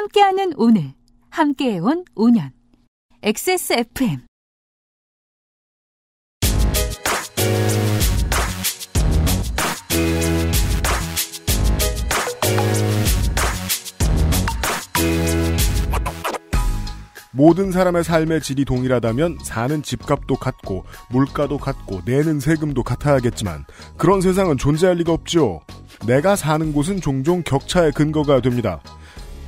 함께하는 오늘, 함께해온 5년. XSFM. 모든 사람의 삶의 질이 동일하다면 사는 집값도 같고 물가도 같고 내는 세금도 같아야겠지만 그런 세상은 존재할 리가 없죠 내가 사는 곳은 종종 격차의 근거가 됩니다.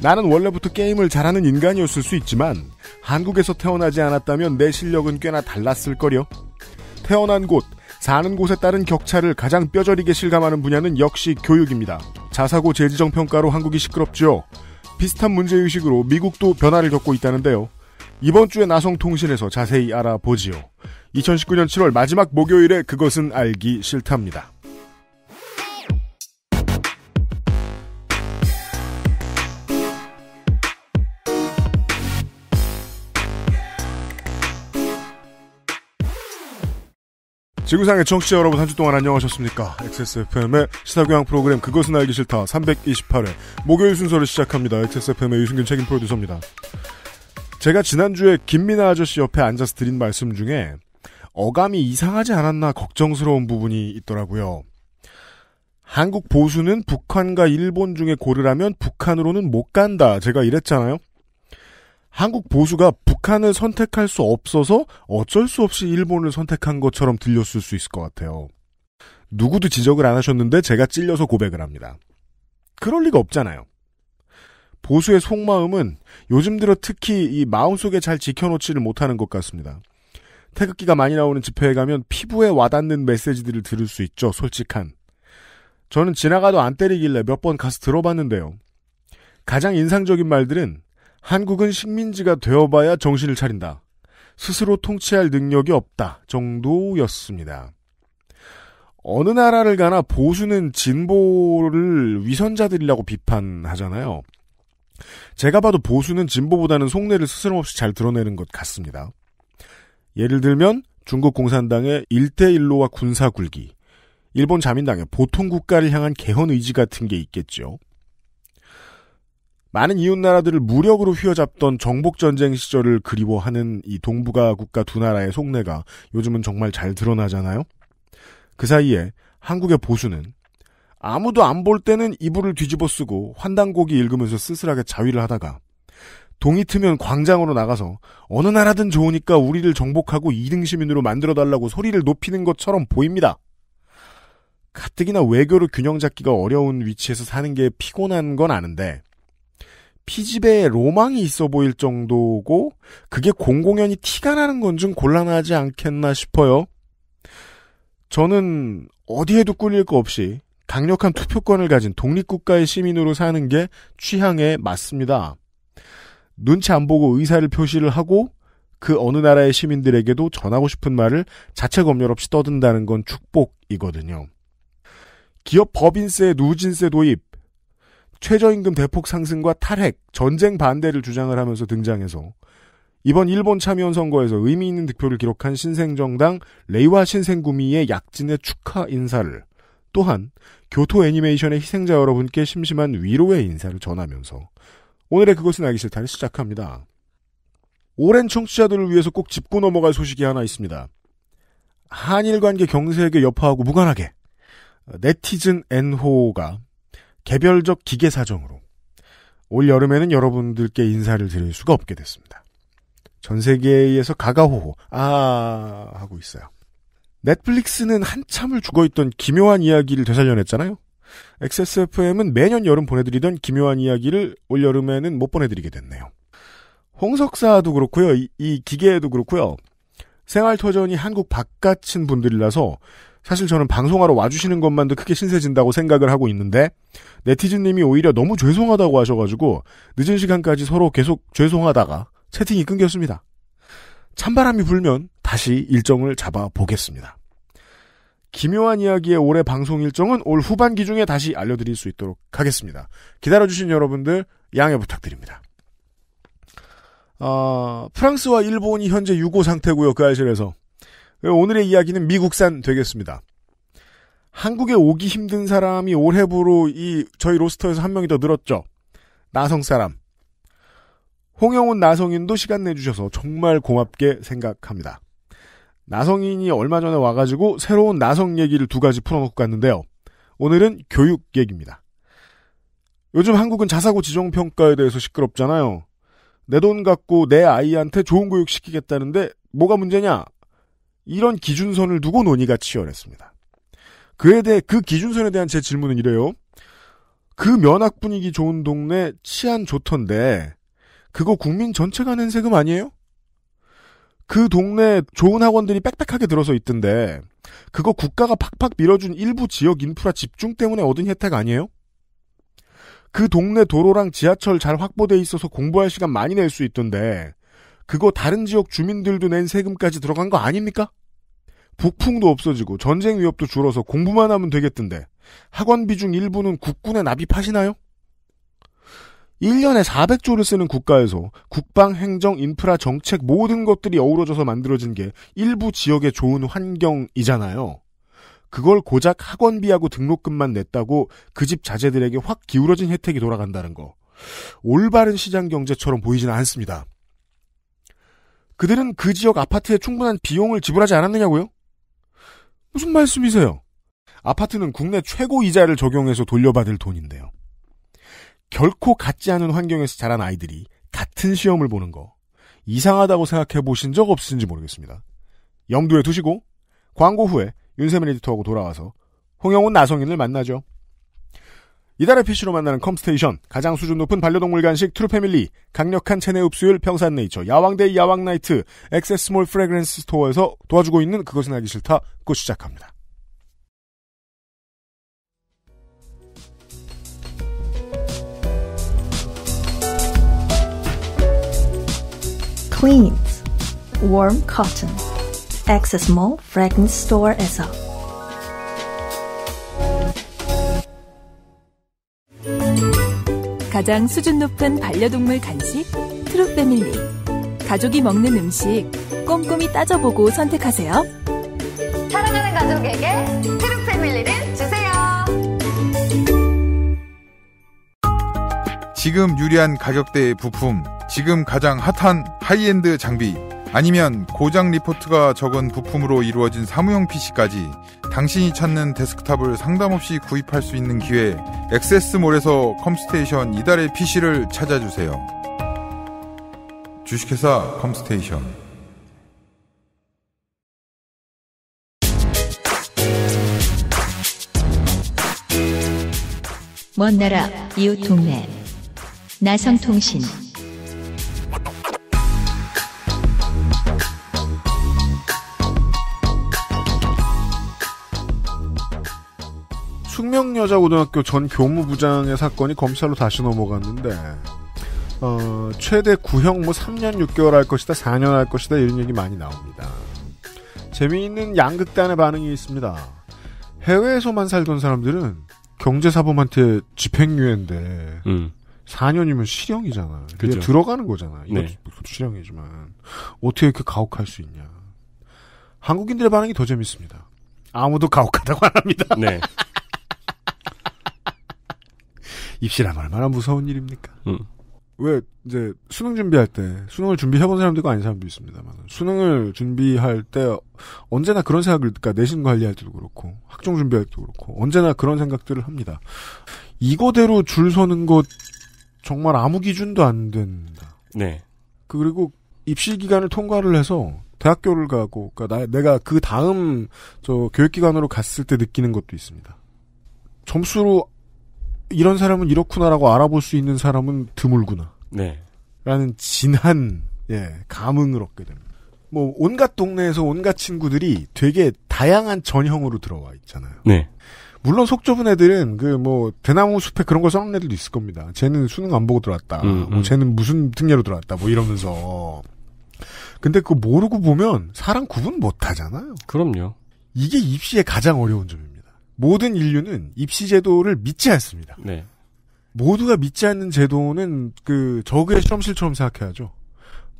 나는 원래부터 게임을 잘하는 인간이었을 수 있지만 한국에서 태어나지 않았다면 내 실력은 꽤나 달랐을 거려. 태어난 곳, 사는 곳에 따른 격차를 가장 뼈저리게 실감하는 분야는 역시 교육입니다. 자사고 재지정 평가로 한국이 시끄럽죠 비슷한 문제의식으로 미국도 변화를 겪고 있다는데요. 이번 주에 나성통신에서 자세히 알아보지요. 2019년 7월 마지막 목요일에 그것은 알기 싫답니다. 지구상의 청취자 여러분 한 주 동안 안녕하셨습니까? XSFM의 시사교양 프로그램 그것은 알기 싫다 328회 목요일 순서를 시작합니다. XSFM의 유승균 책임 프로듀서입니다. 제가 지난주에 김민아 아저씨 옆에 앉아서 드린 말씀 중에 어감이 이상하지 않았나 걱정스러운 부분이 있더라고요. 한국 보수는 북한과 일본 중에 고르라면 북한으로는 못 간다. 제가 이랬잖아요. 한국 보수가 북한을 선택할 수 없어서 어쩔 수 없이 일본을 선택한 것처럼 들렸을 수 있을 것 같아요. 누구도 지적을 안 하셨는데 제가 찔려서 고백을 합니다. 그럴 리가 없잖아요. 보수의 속마음은 요즘 들어 특히 이 마음속에 잘 지켜놓지를 못하는 것 같습니다. 태극기가 많이 나오는 집회에 가면 피부에 와닿는 메시지들을 들을 수 있죠, 솔직한. 저는 지나가도 안 때리길래 몇 번 가서 들어봤는데요. 가장 인상적인 말들은 한국은 식민지가 되어봐야 정신을 차린다. 스스로 통치할 능력이 없다 정도였습니다. 어느 나라를 가나 보수는 진보를 위선자들이라고 비판하잖아요. 제가 봐도 보수는 진보보다는 속내를 스스럼없이 잘 드러내는 것 같습니다. 예를 들면 중국 공산당의 일대일로와 군사 굴기, 일본 자민당의 보통 국가를 향한 개헌 의지 같은 게 있겠죠. 많은 이웃 나라들을 무력으로 휘어잡던 정복 전쟁 시절을 그리워하는 이 동북아 국가 두 나라의 속내가 요즘은 정말 잘 드러나잖아요. 그 사이에 한국의 보수는 아무도 안 볼 때는 이불을 뒤집어 쓰고 환단곡이 읽으면서 쓸쓸하게 자위를 하다가 동이 트면 광장으로 나가서 어느 나라든 좋으니까 우리를 정복하고 이등 시민으로 만들어 달라고 소리를 높이는 것처럼 보입니다. 가뜩이나 외교로 균형 잡기가 어려운 위치에서 사는 게 피곤한 건 아는데 피집에 로망이 있어 보일 정도고 그게 공공연히 티가 나는 건 좀 곤란하지 않겠나 싶어요. 저는 어디에도 꿀릴 거 없이 강력한 투표권을 가진 독립국가의 시민으로 사는 게 취향에 맞습니다. 눈치 안 보고 의사를 표시를 하고 그 어느 나라의 시민들에게도 전하고 싶은 말을 자체 검열 없이 떠든다는 건 축복이거든요. 기업 법인세, 누진세 도입, 최저임금 대폭 상승과 탈핵, 전쟁 반대를 주장을 하면서 등장해서 이번 일본 참여원 선거에서 의미 있는 득표를 기록한 신생정당 레이와 신생구미의 약진의 축하 인사를 또한 교토 애니메이션의 희생자 여러분께 심심한 위로의 인사를 전하면서 오늘의 그것은 알기 싫다를 시작합니다. 오랜 청취자들을 위해서 꼭 짚고 넘어갈 소식이 하나 있습니다. 한일 관계 경색의 여파하고 무관하게 네티즌 N호가 개별적 기계 사정으로 올 여름에는 여러분들께 인사를 드릴 수가 없게 됐습니다. 전 세계에서 가가호호 아 하고 있어요. 넷플릭스는 한참을 죽어있던 기묘한 이야기를 되살려냈잖아요. XSFM은 매년 여름 보내드리던 기묘한 이야기를 올 여름에는 못 보내드리게 됐네요. 홍석사도 그렇고요, 이, 이 기계도 에 그렇고요. 생활터전이 한국 바깥인 분들이라서 사실 저는 방송하러 와주시는 것만도 크게 신세진다고 생각을 하고 있는데 네티즌님이 오히려 너무 죄송하다고 하셔가지고 늦은 시간까지 서로 계속 죄송하다가 채팅이 끊겼습니다. 찬바람이 불면 다시 일정을 잡아 보겠습니다. 기묘한 이야기의 올해 방송 일정은 올 후반기 중에 다시 알려드릴 수 있도록 하겠습니다. 기다려주신 여러분들 양해 부탁드립니다. 어, 프랑스와 일본이 현재 유고 상태고요. 그 알실에서 예, 오늘의 이야기는 미국산 되겠습니다. 한국에 오기 힘든 사람이 올해부로 이 저희 로스터에서 한 명이 더 늘었죠. 나성 사람. 홍영훈 나성인도 시간 내주셔서 정말 고맙게 생각합니다. 나성인이 얼마 전에 와가지고 새로운 나성 얘기를 두 가지 풀어놓고 갔는데요. 오늘은 교육 얘기입니다. 요즘 한국은 자사고 지정평가에 대해서 시끄럽잖아요. 내 돈 갖고 내 아이한테 좋은 교육 시키겠다는데 뭐가 문제냐? 이런 기준선을 두고 논의가 치열했습니다. 그에 대해 그 기준선에 대한 제 질문은 이래요. 그 면학 분위기 좋은 동네 치안 좋던데 그거 국민 전체가 낸 세금 아니에요? 그 동네 좋은 학원들이 빽빽하게 들어서 있던데 그거 국가가 팍팍 밀어준 일부 지역 인프라 집중 때문에 얻은 혜택 아니에요? 그 동네 도로랑 지하철 잘 확보돼 있어서 공부할 시간 많이 낼 수 있던데 그거 다른 지역 주민들도 낸 세금까지 들어간 거 아닙니까? 북풍도 없어지고 전쟁 위협도 줄어서 공부만 하면 되겠던데 학원비 중 일부는 국군에 납입하시나요? 1년에 400조를 쓰는 국가에서 국방, 행정, 인프라, 정책 모든 것들이 어우러져서 만들어진 게 일부 지역의 좋은 환경이잖아요. 그걸 고작 학원비하고 등록금만 냈다고 그 집 자제들에게 확 기울어진 혜택이 돌아간다는 거. 올바른 시장 경제처럼 보이지는 않습니다. 그들은 그 지역 아파트에 충분한 비용을 지불하지 않았느냐고요? 무슨 말씀이세요? 아파트는 국내 최고 이자를 적용해서 돌려받을 돈인데요. 결코 같지 않은 환경에서 자란 아이들이 같은 시험을 보는 거 이상하다고 생각해 보신 적 없으신지 모르겠습니다. 염두에 두시고 광고 후에 윤세민 에디터하고 돌아와서 홍영훈 나성인을 만나죠. 이달의 PC로 만나는 컴스테이션, 가장 수준 높은 반려동물 간식 트루패밀리, 강력한 체내 흡수율 평산네이처, 야왕데이 야왕나이트, 액세스몰 프레그랜스 스토어에서 도와주고 있는 그것은 알기 싫다, 곧 시작합니다. c l e Warm Cotton, 액세스몰 프레그랜스 스토어에서 가장 수준 높은 반려동물 간식 트루 패밀리. 가족이 먹는 음식 꼼꼼히 따져보고 선택하세요. 사랑하는 가족에게 트루 패밀리를 주세요. 지금 유리한 가격대의 부품, 지금 가장 핫한 하이엔드 장비, 아니면 고장 리포트가 적은 부품으로 이루어진 사무용 PC까지 당신이 찾는 데스크탑을 상담 없이 구입할 수 있는 기회 엑세스몰에서 컴스테이션 이달의 PC를 찾아주세요. 주식회사 컴스테이션 먼 나라 이웃 동네 나성통신 생명여자고등학교 전 교무부장의 사건이 검찰로 다시 넘어갔는데 어, 최대 구형 뭐 3년 6개월 할 것이다, 4년 할 것이다 이런 얘기 많이 나옵니다. 재미있는 양극단의 반응이 있습니다. 해외에서만 살던 사람들은 경제사범한테 집행유예인데 음. 4년이면 실형이잖아. 그게 들어가는 거잖아. 이것도 네. 뭐 실형이지만 어떻게 이렇게 가혹할 수 있냐. 한국인들의 반응이 더 재밌습니다. 아무도 가혹하다고 안 합니다. 네. 입시란 얼마나 무서운 일입니까? 음. 왜 이제 수능 준비할 때 수능을 준비해본 사람도 있고 아닌 사람도 있습니다만 수능을 준비할 때 언제나 그런 생각을 그러니까 내신 관리할 때도 그렇고 학종 준비할 때도 그렇고 언제나 그런 생각들을 합니다. 이거대로 줄 서는 것 정말 아무 기준도 안 된다. 네. 그리고 입시 기간을 통과를 해서 대학교를 가고 그러니까 나, 내가 그 다음 저 교육기관으로 갔을 때 느끼는 것도 있습니다. 점수로 이런 사람은 이렇구나라고 알아볼 수 있는 사람은 드물구나. 네. 라는 진한 예, 감흥을 얻게 됩니다. 뭐 온갖 동네에서 온갖 친구들이 되게 다양한 전형으로 들어와 있잖아요. 네. 물론 속 좁은 애들은 그 뭐 대나무 숲에 그런 걸 써놓은 애들도 있을 겁니다. 쟤는 수능 안 보고 들어왔다. 음, 뭐 음. 뭐 쟤는 무슨 특례로 들어왔다. 뭐 이러면서. 근데 그거 모르고 보면 사람 구분 못 하잖아요. 그럼요. 이게 입시의 가장 어려운 점입니다. 모든 인류는 입시 제도를 믿지 않습니다. 네. 모두가 믿지 않는 제도는 그저의 실험실처럼 생각해야죠.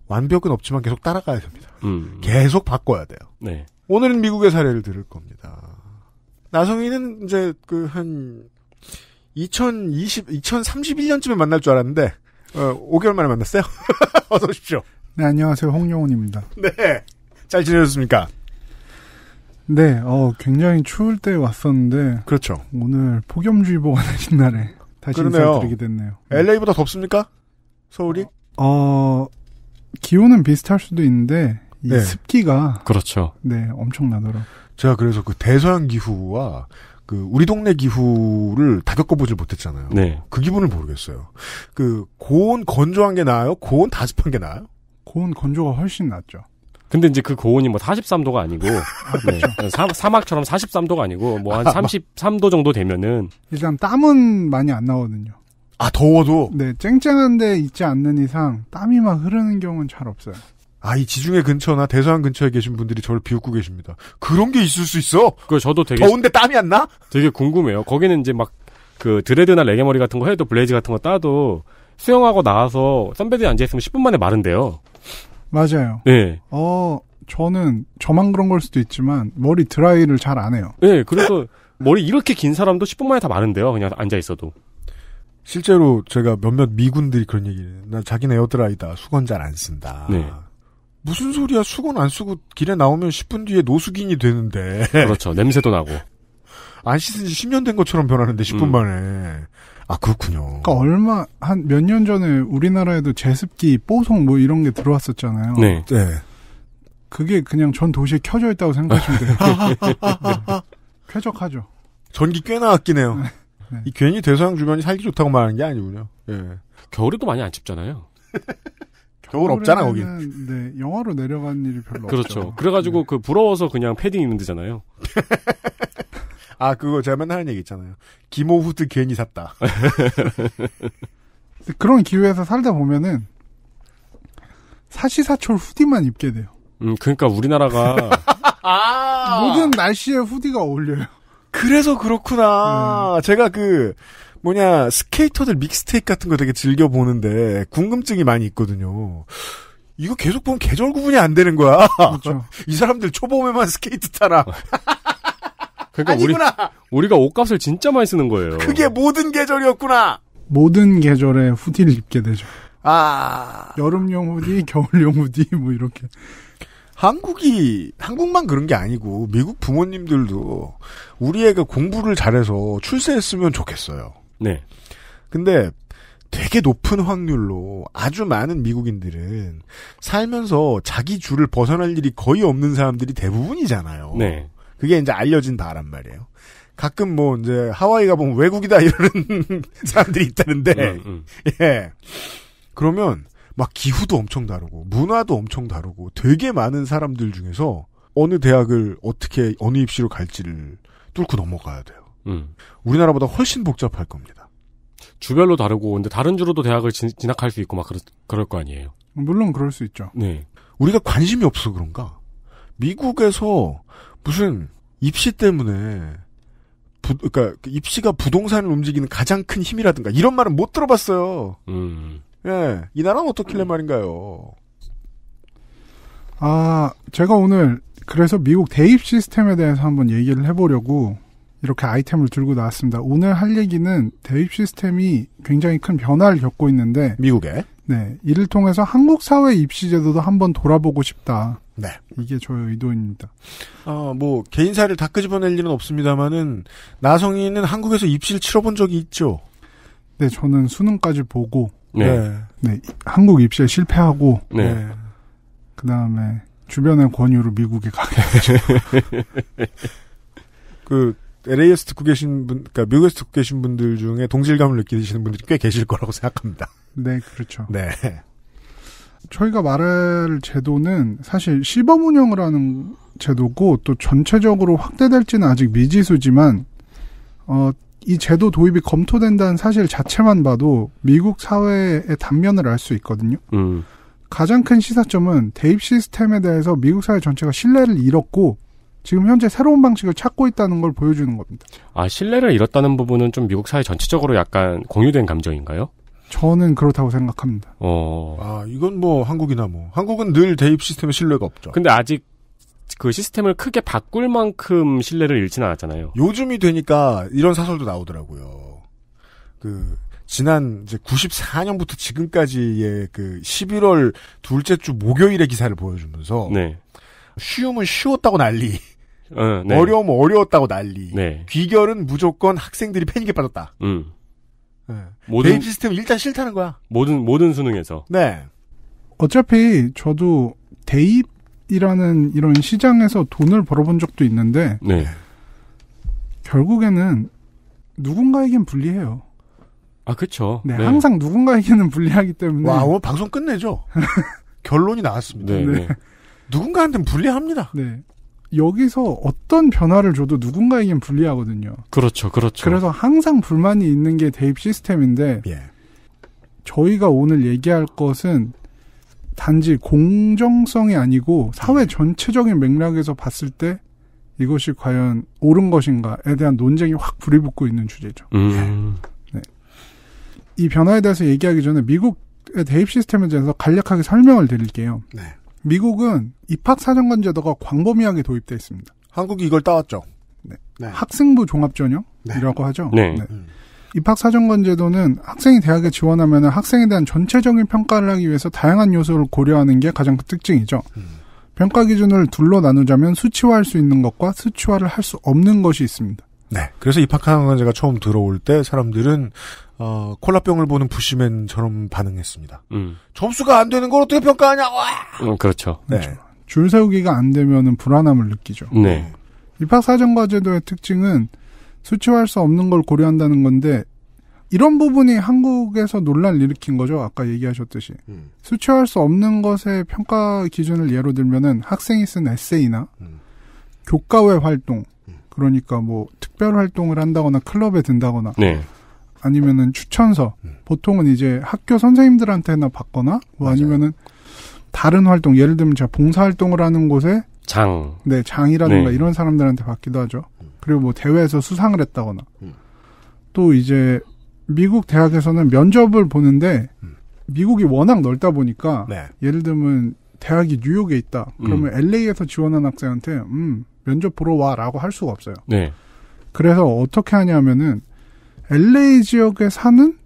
완벽은 없지만 계속 따라가야 됩니다. 음. 계속 바꿔야 돼요. 네. 오늘은 미국의 사례를 들을 겁니다. 나성이는 이제 그 한 2020, 2031년쯤에 만날 줄 알았는데 어, 5개월 만에 만났어요. 어서 오십시오. 네, 안녕하세요. 홍영훈입니다. 네. 잘 지내셨습니까? 네, 어, 굉장히 추울 때 왔었는데. 그렇죠. 오늘 폭염주의보가 나신 날에 다시 그러네요. 인사드리게 됐네요. LA보다 네. 덥습니까? 서울이? 어, 기온은 비슷할 수도 있는데, 이 네. 습기가. 그렇죠. 네, 엄청나더라 제가 그래서 그 대서양 기후와 그 우리 동네 기후를 다 겪어보질 못했잖아요. 네. 그 기분을 모르겠어요. 그 고온 건조한 게 나아요? 고온 다습한 게 나아요? 고온 건조가 훨씬 낫죠. 근데 이제 그 고온이 뭐 43도가 아니고 아, 네. 그렇죠. 사, 막처럼 43도가 아니고 뭐 한 33도 아, 정도 되면은 일단 땀은 많이 안 나오거든요. 아 더워도 네 쨍쨍한데 있지 않는 이상 땀이 막 흐르는 경우는 잘 없어요. 아 이 지중해 근처나 대서양 근처에 계신 분들이 저를 비웃고 계십니다. 그런 게 있을 수 있어? 그 저도 되게 더운데 땀이 안 나? 되게 궁금해요. 거기는 이제 막 그 드레드나 레게머리 같은 거 해도 블레이즈 같은 거 따도 수영하고 나와서 선베드에 앉아 있으면 10분 만에 마른대요 맞아요. 네. 어, 저는 저만 그런 걸 수도 있지만 머리 드라이를 잘 안 해요. 네, 그래서 머리 이렇게 긴 사람도 10분 만에 다 마른데요. 그냥 앉아 있어도. 실제로 제가 몇몇 미군들이 그런 얘기를 나 자기네 에어드라이다 수건 잘 안 쓴다. 네. 무슨 소리야 수건 안 쓰고 길에 나오면 10분 뒤에 노숙인이 되는데. 그렇죠. 냄새도 나고. 안 씻은 지 10년 된 것처럼 변하는데 10분 음. 만에. 아 그렇군요. 그러니까 얼마 한 몇 년 전에 우리나라에도 제습기, 뽀송 뭐 이런 게 들어왔었잖아요. 네. 네. 그게 그냥 전 도시에 켜져 있다고 생각하시면 돼요. 쾌적하죠. 전기 꽤나 아끼네요. 네. 이 네. 괜히 대서양 주변이 살기 좋다고 말하는 게 아니군요. 예. 겨울에도 많이 안 춥잖아요. 겨울 없잖아 거기. 네, 영화로 내려간 일이 별로 그렇죠. 없죠. 그렇죠. 그래가지고 네. 그 부러워서 그냥 패딩 입는 데잖아요. 아, 그거 제가 맨날 하는 얘기 있잖아요. 기모 후드 괜히 샀다. 그런 기회에서 살다 보면은 사시사철 후디만 입게 돼요. 음, 그러니까 우리나라가 아~ 모든 날씨에 후디가 어울려요. 그래서 그렇구나. 음. 제가 그 뭐냐 스케이터들 믹스테이크 같은 거 되게 즐겨 보는데 궁금증이 많이 있거든요. 이거 계속 보면 계절 구분이 안 되는 거야. 그렇죠. 이 사람들 초봄에만 스케이트 타나. 그러니까 아니구나. 우리, 우리가 옷값을 진짜 많이 쓰는 거예요. 그게 모든 계절이었구나. 모든 계절에 후디를 입게 되죠. 아 여름용 후디, 겨울용 후디 뭐 이렇게. 한국이 한국만 그런 게 아니고 미국 부모님들도 우리 애가 공부를 잘해서 출세했으면 좋겠어요. 네. 근데 되게 높은 확률로 아주 많은 미국인들은 살면서 자기 줄을 벗어날 일이 거의 없는 사람들이 대부분이잖아요. 네. 그게 이제 알려진 바란 말이에요. 가끔 뭐 이제 하와이 가보면 외국이다 이런 사람들이 있다는데, 음, 음. 예. 그러면 막 기후도 엄청 다르고 문화도 엄청 다르고 되게 많은 사람들 중에서 어느 대학을 어떻게 어느 입시로 갈지를 뚫고 넘어가야 돼요. 음. 우리나라보다 훨씬 복잡할 겁니다. 주별로 다르고 근데 다른 주로도 대학을 진, 학할수 있고 막 그럴, 그럴 거 아니에요. 물론 그럴 수 있죠. 네. 우리가 관심이 없어 그런가? 미국에서 무슨 입시 때문에 부, 그러니까 그 입시가 부동산을 움직이는 가장 큰 힘이라든가 이런 말은 못 들어봤어요. 음. 예, 이 나라는 어떻길래 말인가요? 아, 제가 오늘 그래서 미국 대입 시스템에 대해서 한번 얘기를 해보려고 이렇게 아이템을 들고 나왔습니다. 오늘 할 얘기는 대입 시스템이 굉장히 큰 변화를 겪고 있는데 미국에 네 이를 통해서 한국 사회 입시 제도도 한번 돌아보고 싶다. 네. 이게 저의 의도입니다. 어, 뭐, 개인사를 다 끄집어낼 일은 없습니다만은, 나성이는 한국에서 입시를 치러본 적이 있죠? 네, 저는 수능까지 보고, 네. 네. 네 한국 입시에 실패하고, 네. 네. 그 다음에, 주변의 권유로 미국에 가게 되죠. 그, LA에서 듣고 계신 분, 그니까 미국에서 듣고 계신 분들 중에 동질감을 느끼시는 분들이 꽤 계실 거라고 생각합니다. 네, 그렇죠. 네. 저희가 말할 제도는 사실 시범 운영을 하는 제도고 또 전체적으로 확대될지는 아직 미지수지만 어, 이 제도 도입이 검토된다는 사실 자체만 봐도 미국 사회의 단면을 알 수 있거든요. 음. 가장 큰 시사점은 대입 시스템에 대해서 미국 사회 전체가 신뢰를 잃었고 지금 현재 새로운 방식을 찾고 있다는 걸 보여주는 겁니다. 아 신뢰를 잃었다는 부분은 좀 미국 사회 전체적으로 약간 공유된 감정인가요? 저는 그렇다고 생각합니다. 어. 아, 이건 뭐 한국이나 뭐. 한국은 늘 대입 시스템에 신뢰가 없죠. 근데 아직 그 시스템을 크게 바꿀 만큼 신뢰를 잃지는 않았잖아요. 요즘이 되니까 이런 사설도 나오더라고요. 그 지난 이제 94년부터 지금까지의 그 11월 둘째 주목요일에 기사를 보여주면서 네. 쉬움은 쉬웠다고 난리. 어, 네. 려움은 어려웠다고 난리. 네. 귀결은 무조건 학생들이 패닉에 빠졌다. 음. 네. 모든 대입 시스템 일단 싫다는 거야. 모든 모든 수능에서. 네. 어차피 저도 대입이라는 이런 시장에서 돈을 벌어본 적도 있는데 네. 결국에는 누군가에겐 불리해요. 아, 그렇죠. 네, 네, 항상 누군가에게는 불리하기 때문에. 와, 오늘 방송 끝내죠. 결론이 나왔습니다. 네, 네, 네. 누군가한테는 불리합니다. 네. 여기서 어떤 변화를 줘도 누군가에겐 불리하거든요. 그렇죠, 그렇죠. 그래서 항상 불만이 있는 게 대입 시스템인데 예. 저희가 오늘 얘기할 것은 단지 공정성이 아니고 사회 전체적인 맥락에서 봤을 때 이것이 과연 옳은 것인가에 대한 논쟁이 확 불이 붙고 있는 주제죠. 음. 예. 네. 이 변화에 대해서 얘기하기 전에 미국의 대입 시스템에 대해서 간략하게 설명을 드릴게요. 네. 미국은 입학사정관 제도가 광범위하게 도입돼 있습니다. 한국이 이걸 따왔죠. 네. 네. 학생부 종합전형이라고 네. 하죠. 네. 네. 음. 입학사정관 제도는 학생이 대학에 지원하면 학생에 대한 전체적인 평가를 하기 위해서 다양한 요소를 고려하는 게 가장 큰 그 특징이죠. 음. 평가 기준을 둘로 나누자면 수치화할 수 있는 것과 수치화를 할 수 없는 것이 있습니다. 네. 그래서 입학사정관제가 처음 들어올 때 사람들은 어, 콜라병을 보는 부시맨처럼 반응했습니다. 음. 점수가 안 되는 걸 어떻게 평가하냐? 와! 음, 그렇죠. 네. 그렇죠. 줄 세우기가 안되면 불안함을 느끼죠. 네. 입학사정과제도의 특징은 수치화할 수 없는 걸 고려한다는 건데 이런 부분이 한국에서 논란을 일으킨 거죠. 아까 얘기하셨듯이. 음. 수치화할 수 없는 것의 평가 기준을 예로 들면은 학생이 쓴 에세이나 음. 교과외 활동, 음. 그러니까 뭐 특별 활동을 한다거나 클럽에 든다거나 네. 아니면은 추천서 음. 보통은 이제 학교 선생님들한테나 받거나 뭐아니면은 다른 활동 예를 들면 제가 봉사 활동을 하는 곳에 장 네 장이라든가 네. 이런 사람들한테 받기도 하죠. 음. 그리고 뭐 대회에서 수상을 했다거나 음. 또 이제 미국 대학에서는 면접을 보는데 음. 미국이 워낙 넓다 보니까 네. 예를 들면 대학이 뉴욕에 있다 그러면 LA에서 지원한 학생한테 음 면접 보러 와라고 할 수가 없어요. 네. 그래서 어떻게 하냐면은 LA 지역에 사는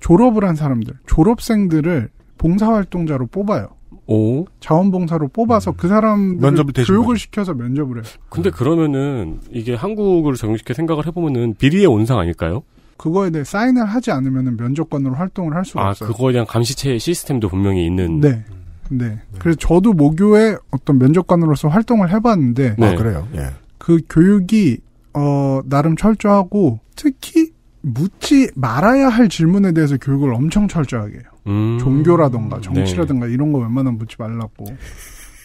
졸업을 한 사람들, 졸업생들을 봉사활동자로 뽑아요. 오. 자원봉사로 뽑아서 음. 그 사람 면접을 교육을 시켜서 면접을 해요. 근데 그러면은 이게 한국을 적용시켜 생각을 해보면은 비리의 온상 아닐까요? 그거에 대해 사인을 하지 않으면은 면접관으로 활동을 할 수가 아, 없어요. 그거에 대한 감시체 시스템도 분명히 있는. 네. 네. 네. 그래서 저도 모교에 어떤 면접관으로서 활동을 해봤는데. 네. 아, 그래요? 예. 그 교육이, 어, 나름 철저하고 특히 묻지 말아야 할 질문에 대해서 교육을 엄청 철저하게 해요. 음. 종교라든가정치라든가 네. 이런 거 웬만하면 묻지 말라고.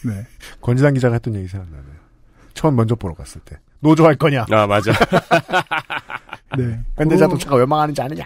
네. 권지상 기자가 했던 얘기 생각나네. 요 처음 먼저 보러 갔을 때. 노조 할 거냐? 아, 맞아. 네. 근데 자동차가 왜 망하는지 아느냐?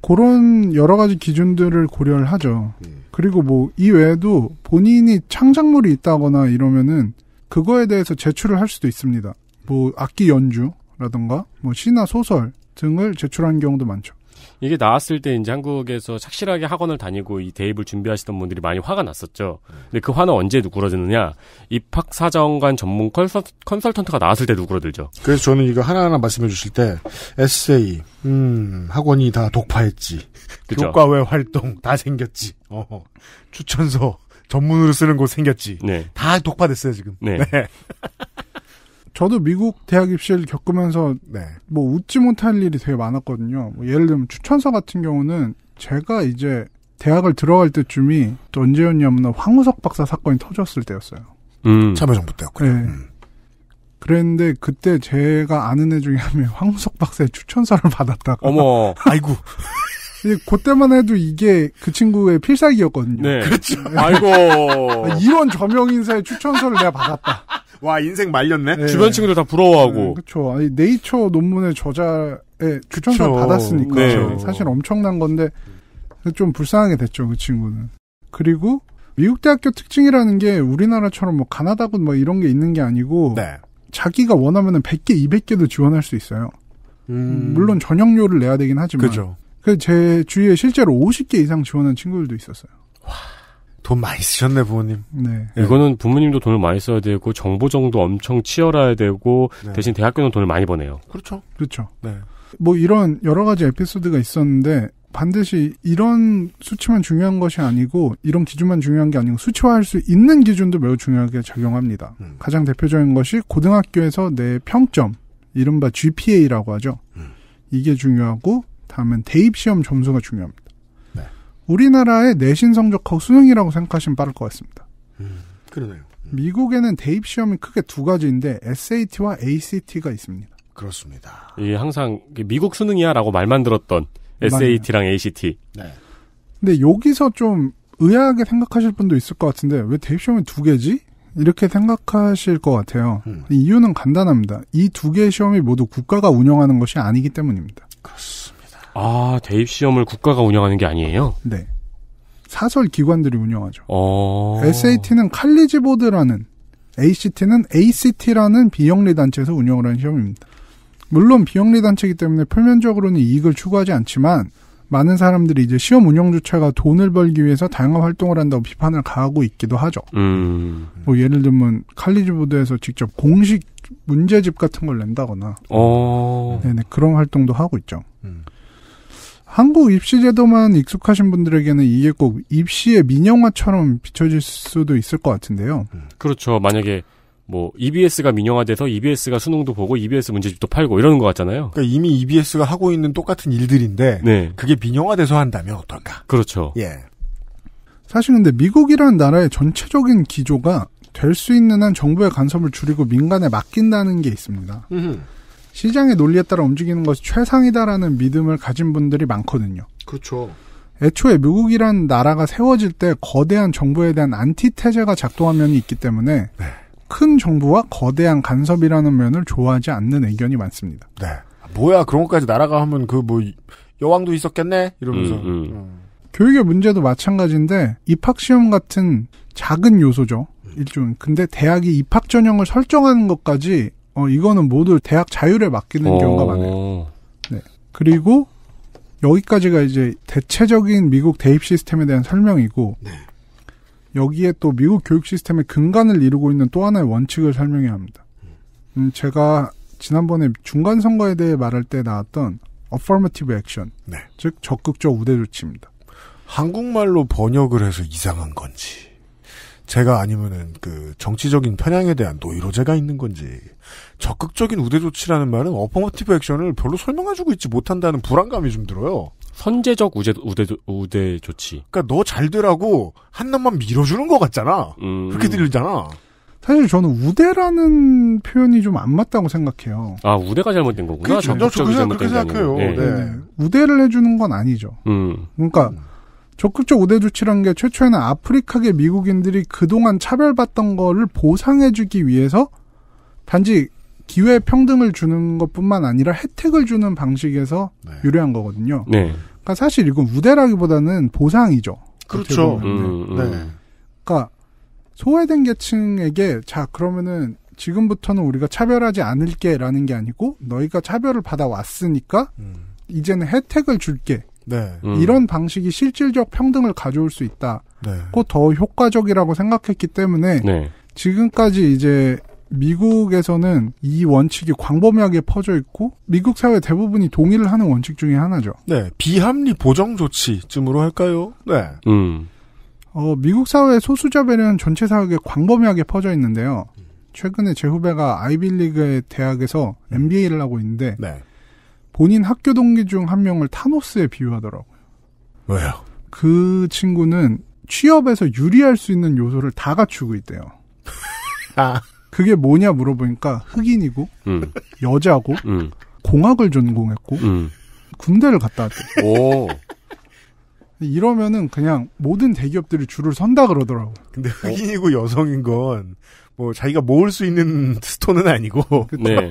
그런 여러 가지 기준들을 고려를 하죠. 네. 그리고 뭐, 이외에도 본인이 창작물이 있다거나 이러면은 그거에 대해서 제출을 할 수도 있습니다. 뭐, 악기 연주라든가 뭐, 시나 소설, 등을 제출한 경우도 많죠. 이게 나왔을 때 이제 한국에서 착실하게 학원을 다니고 이 대입을 준비하시던 분들이 많이 화가 났었죠. 근데 그 화는 언제 누그러지느냐? 입학 사정관 전문 컨설, 컨설턴트가 나왔을 때 누그러들죠. 그래서 저는 이거 하나하나 말씀해 주실 때 에세이, 음, 학원이 다 독파했지. 그쵸? 교과외 활동 다 생겼지. 어, 추천서 전문으로 쓰는 곳 생겼지. 네. 다 독파됐어요, 지금. 네. 네. 저도 미국 대학 입시를 겪으면서 네. 뭐 웃지 못할 일이 되게 많았거든요. 뭐 예를 들면 추천서 같은 경우는 제가 이제 대학을 들어갈 때쯤이 또 언제였냐면 황우석 박사 사건이 터졌을 때였어요. 음. 참여정부 때였군요. 네. 음. 그랬는데 그때 제가 아는 애 중에 한 명이 황우석 박사의 추천서를 받았다가 어머 아이고 그때만 해도 이게 그 친구의 필살기였거든요. 네. 그렇죠. 아이고 아, 이런 저명 인사의 추천서를 내가 받았다. 와 인생 말렸네. 네. 주변 친구들 다 부러워하고. 네, 그렇죠. 아니 네이처 논문의 저자의 추천서 받았으니까 네. 사실 엄청난 건데 좀 불쌍하게 됐죠 그 친구는. 그리고 미국 대학교 특징이라는 게 우리나라처럼 뭐 가나다군 뭐 이런 게 있는 게 아니고 네. 자기가 원하면은 100개, 200개도 지원할 수 있어요. 음. 물론 전형료를 내야 되긴 하지만. 그죠. 그제 주위에 실제로 50개 이상 지원한 친구들도 있었어요. 와. 돈 많이 쓰셨네 부모님. 네. 예. 이거는 부모님도 돈을 많이 써야 되고 정보정도 엄청 치열해야 되고 네. 대신 대학교는 돈을 많이 버네요. 그렇죠. 그렇죠. 네. 뭐 이런 여러 가지 에피소드가 있었는데 반드시 이런 수치만 중요한 것이 아니고 이런 기준만 중요한 게 아니고 수치화할 수 있는 기준도 매우 중요하게 작용합니다. 음. 가장 대표적인 것이 고등학교에서 내 평점, 이른바 GPA라고 하죠. 음. 이게 중요하고 다음은 대입 시험 점수가 중요합니다. 우리나라의 내신 성적하고 수능이라고 생각하시면 빠를 것 같습니다. 음, 그러네요. 음. 미국에는 대입 시험이 크게 두 가지인데 SAT와 ACT가 있습니다. 그렇습니다. 이 예, 항상 미국 수능이야라고 말만 들었던 SAT랑 맞아요. ACT. 네. 근데 여기서 좀 의아하게 생각하실 분도 있을 것 같은데 왜 대입 시험이 두 개지? 이렇게 생각하실 것 같아요. 음. 이유는 간단합니다. 이 두 개의 시험이 모두 국가가 운영하는 것이 아니기 때문입니다. 그렇습니다. 아, 대입 시험을 국가가 운영하는 게 아니에요? 네. 사설 기관들이 운영하죠. 어... SAT는 칼리지 보드라는 ACT는 ACT라는 비영리 단체에서 운영을 하는 시험입니다. 물론 비영리 단체이기 때문에 표면적으로는 이익을 추구하지 않지만 많은 사람들이 이제 시험 운영주체가 돈을 벌기 위해서 다양한 활동을 한다고 비판을 가하고 있기도 하죠. 음... 뭐 예를 들면 칼리지 보드에서 직접 공식 문제집 같은 걸 낸다거나 어... 네네, 그런 활동도 하고 있죠. 음... 한국 입시 제도만 익숙하신 분들에게는 이게 꼭 입시의 민영화처럼 비춰질 수도 있을 것 같은데요. 음, 그렇죠. 만약에 뭐 EBS가 민영화돼서 EBS가 수능도 보고 EBS 문제집도 팔고 이러는 것 같잖아요. 그러니까 이미 EBS가 하고 있는 똑같은 일들인데 네. 그게 민영화돼서 한다면 어떨까? 그렇죠. 예. 사실 근데 미국이라는 나라의 전체적인 기조가 될 수 있는 한 정부의 간섭을 줄이고 민간에 맡긴다는 게 있습니다. 음흠. 시장의 논리에 따라 움직이는 것이 최상이다라는 믿음을 가진 분들이 많거든요. 그렇죠. 애초에 미국이란 나라가 세워질 때 거대한 정부에 대한 안티태제가 작동한 면이 있기 때문에 네. 큰 정부와 거대한 간섭이라는 면을 좋아하지 않는 의견이 많습니다. 네. 아, 뭐야 그런 것까지 나라가 하면 그 뭐 여왕도 있었겠네 이러면서 음, 음. 음. 교육의 문제도 마찬가지인데 입학 시험 같은 작은 요소죠. 음. 일종 근데 대학이 입학 전형을 설정하는 것까지 어, 이거는 모두 대학 자율에 맡기는 오. 어. 경우가 많아요. 네. 그리고 여기까지가 이제 대체적인 미국 대입 시스템에 대한 설명이고 네. 여기에 또 미국 교육 시스템의 근간을 이루고 있는 또 하나의 원칙을 설명해야 합니다. 음, 제가 지난번에 중간 선거에 대해 말할 때 나왔던 affirmative action, 네. 즉 적극적 우대 조치입니다. 한국말로 번역을 해서 이상한 건지. 제가 아니면은 그 정치적인 편향에 대한 노이로제가 있는 건지 적극적인 우대 조치라는 말은 어퍼머티브 액션을 별로 설명해주고 있지 못한다는 불안감이 좀 들어요. 선제적 우제, 우대, 우대 조치. 그러니까 너 잘 되라고 한남만 밀어주는 것 같잖아. 음. 그렇게 들리잖아. 사실 저는 우대라는 표현이 좀 안 맞다고 생각해요. 아 우대가 잘못된 거구나. 그렇죠. 저그 생 그렇게 생각해요. 네. 네. 우대를 해주는 건 아니죠. 음. 그러니까. 음. 적극적 우대 조치란 게 최초에는 아프리카계 미국인들이 그동안 차별받던 거를 보상해주기 위해서 단지 기회 평등을 주는 것뿐만 아니라 혜택을 주는 방식에서 네. 유래한 거거든요. 네. 그러니까 사실 이건 우대라기보다는 보상이죠. 그렇죠. 음 네. 음, 네. 그러니까 소외된 계층에게 자 그러면은 지금부터는 우리가 차별하지 않을게라는 게 아니고 너희가 차별을 받아 왔으니까 음. 이제는 혜택을 줄게. 네. 음. 이런 방식이 실질적 평등을 가져올 수 있다고 네. 더 효과적이라고 생각했기 때문에 네. 지금까지 이제 미국에서는 이 원칙이 광범위하게 퍼져 있고 미국 사회 대부분이 동의를 하는 원칙 중의 하나죠. 네, 비합리 보정 조치쯤으로 할까요? 네. 음. 어, 미국 사회 소수자 배려는 전체 사회에 광범위하게 퍼져 있는데요. 최근에 제 후배가 아이빌리그 대학에서 MBA를 음. 하고 있는데 네. 본인 학교 동기 중 한 명을 타노스에 비유하더라고요. 왜요? 그 친구는 취업에서 유리할 수 있는 요소를 다 갖추고 있대요. 아. 그게 뭐냐 물어보니까 흑인이고 음. 여자고 음. 공학을 전공했고 음. 군대를 갔다 왔대. 오. 이러면은 그냥 모든 대기업들이 줄을 선다 그러더라고. 근데 흑인이고 어? 여성인 건 뭐 자기가 모을 수 있는 스톤은 아니고. 네.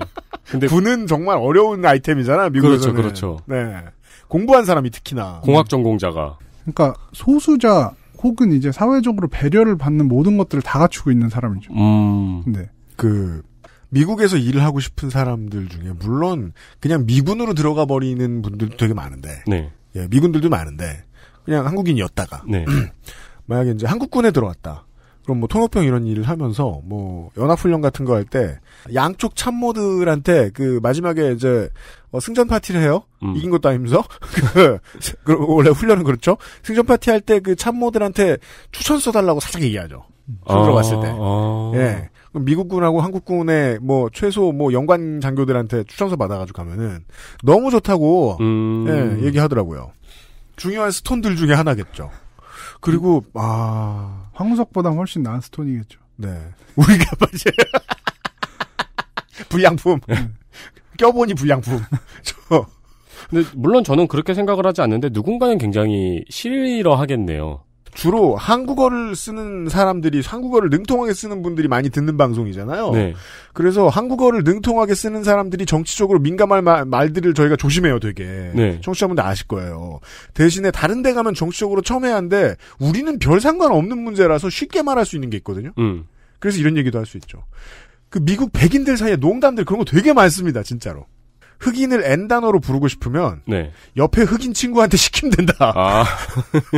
근데 군은 정말 어려운 아이템이잖아 미국에서는. 그렇죠, 그렇죠. 네. 공부한 사람이 특히나 공학 전공자가. 그러니까 소수자 혹은 이제 사회적으로 배려를 받는 모든 것들을 다 갖추고 있는 사람이죠. 음. 네. 그 미국에서 일을 하고 싶은 사람들 중에 물론 그냥 미군으로 들어가 버리는 분들도 되게 많은데. 네. 예, 미군들도 많은데 그냥 한국인이었다가 네. 만약에 이제 한국군에 들어왔다. 그럼 뭐 통합형 이런 일을 하면서 뭐 연합훈련 같은 거 할 때 양쪽 참모들한테 그 마지막에 이제 어 승전 파티를 해요. 음. 이긴 것도 아니면서 그 원래 훈련은 그렇죠. 승전 파티 할 때 그 참모들한테 추천 써달라고 살짝 얘기하죠. 처음 아, 들어갔을 때. 아. 예. 미국군하고 한국군의 뭐 최소 뭐 연관 장교들한테 추천서 받아가지고 가면은 너무 좋다고 음. 예, 얘기하더라고요. 중요한 스톤들 중에 하나겠죠. 그리고 음, 아 황우석보다 훨씬 나은 스톤이겠죠. 네, 우리가 맞아 불량품 네. 껴보니 불량품. 저 근데 물론 저는 그렇게 생각을 하지 않는데 누군가는 굉장히 싫어하겠네요. 주로 한국어를 쓰는 사람들이 한국어를 능통하게 쓰는 분들이 많이 듣는 방송이잖아요. 네. 그래서 한국어를 능통하게 쓰는 사람들이 정치적으로 민감할 말, 말들을 저희가 조심해요, 되게. 네. 청취자분들 아실 거예요. 대신에 다른 데 가면 정치적으로 첨 해한데 우리는 별 상관없는 문제라서 쉽게 말할 수 있는 게 있거든요. 음. 그래서 이런 얘기도 할 수 있죠. 그 미국 백인들 사이에 농담들 그런 거 되게 많습니다, 진짜로. 흑인을 N 단어로 부르고 싶으면 네. 옆에 흑인 친구한테 시키면 된다. 아.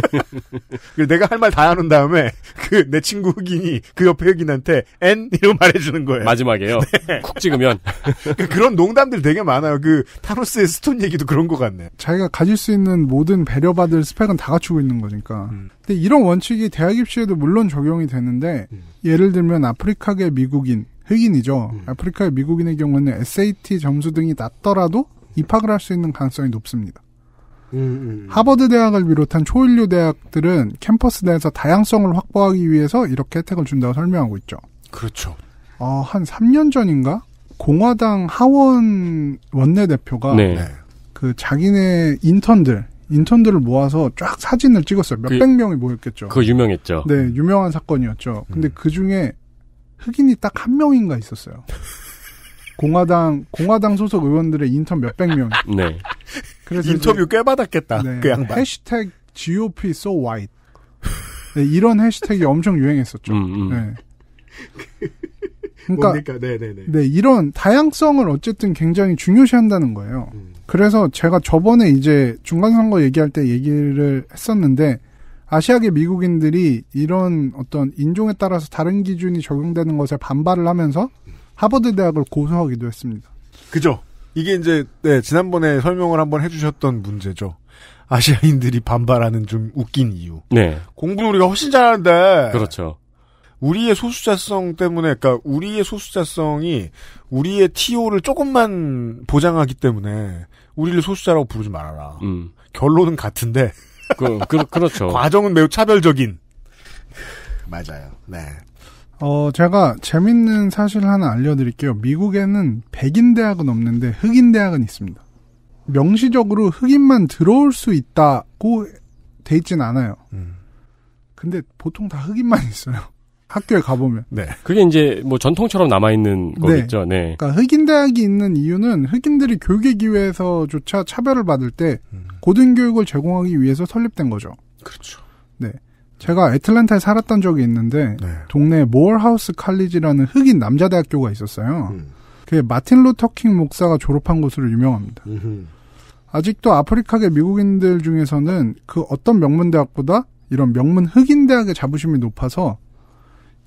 내가 할 말 다 하는 다음에 그 내 친구 흑인이 그 옆에 흑인한테 N 이라 말해주는 거예요. 마지막에요. 네. 쿡 찍으면 그 그런 농담들 되게 많아요. 그 타노스의 스톤 얘기도 그런 것 같네. 자기가 가질 수 있는 모든 배려받을 스펙은 다 갖추고 있는 거니까. 음. 근데 이런 원칙이 대학 입시에도 물론 적용이 되는데 음. 예를 들면 아프리카계 미국인 흑인이죠. 음. 아프리카의 미국인의 경우는 SAT 점수 등이 낮더라도 입학을 할 수 있는 가능성이 높습니다. 음, 음. 음. 하버드 대학을 비롯한 초일류 대학들은 캠퍼스 내에서 다양성을 확보하기 위해서 이렇게 혜택을 준다고 설명하고 있죠. 그렇죠. 어, 한 3년 전인가 공화당 하원 원내대표가 네. 네. 그 자기네 인턴들 인턴들을 모아서 쫙 사진을 찍었어요. 몇백 그, 명이 모였겠죠. 그거 유명했죠. 네, 유명한 사건이었죠. 근데 음. 그 중에 흑인이 딱 한 명인가 있었어요. 공화당 공화당 소속 의원들의 인턴 몇백 명. 네. 그래서 인터뷰 꽤 받았겠다. 네, 그 양반. 해시태그 GOP so white. 네, 이런 해시태그가 엄청 유행했었죠. 음, 음. 네. 그러니까 네네네. 네, 네. 네, 이런 다양성을 어쨌든 굉장히 중요시한다는 거예요. 음. 그래서 제가 저번에 이제 중간 선거 얘기할 때 얘기를 했었는데 아시아계 미국인들이 이런 어떤 인종에 따라서 다른 기준이 적용되는 것에 반발을 하면서 하버드 대학을 고소하기도 했습니다. 그죠. 이게 이제 네, 지난번에 설명을 한번 해주셨던 문제죠. 아시아인들이 반발하는 좀 웃긴 이유. 네. 공부는 우리가 훨씬 잘하는데. 그렇죠. 우리의 소수자성 때문에, 그러니까 우리의 소수자성이 우리의 TO를 조금만 보장하기 때문에 우리를 소수자라고 부르지 말아라. 음. 결론은 같은데 그, 그, 그렇죠. 과정은 매우 차별적인. 맞아요. 네. 어, 제가 재밌는 사실을 하나 알려드릴게요. 미국에는 백인 대학은 없는데 흑인 대학은 있습니다. 명시적으로 흑인만 들어올 수 있다고 돼 있진 않아요. 음. 근데 보통 다 흑인만 있어요. 학교에 가보면. 네. 그게 이제 뭐 전통처럼 남아있는 네. 거겠죠. 네. 네. 그러니까 흑인 대학이 있는 이유는 흑인들이 교육의 기회에서조차 차별을 받을 때 음. 고등교육을 제공하기 위해서 설립된 거죠. 그렇죠. 네. 제가 애틀랜타에 살았던 적이 있는데 네. 동네에 모어하우스 칼리지라는 흑인 남자 대학교가 있었어요. 음. 그게 마틴 루터킹 목사가 졸업한 곳으로 유명합니다. 음흠. 아직도 아프리카계 미국인들 중에서는 그 어떤 명문 대학보다 이런 명문 흑인 대학의 자부심이 높아서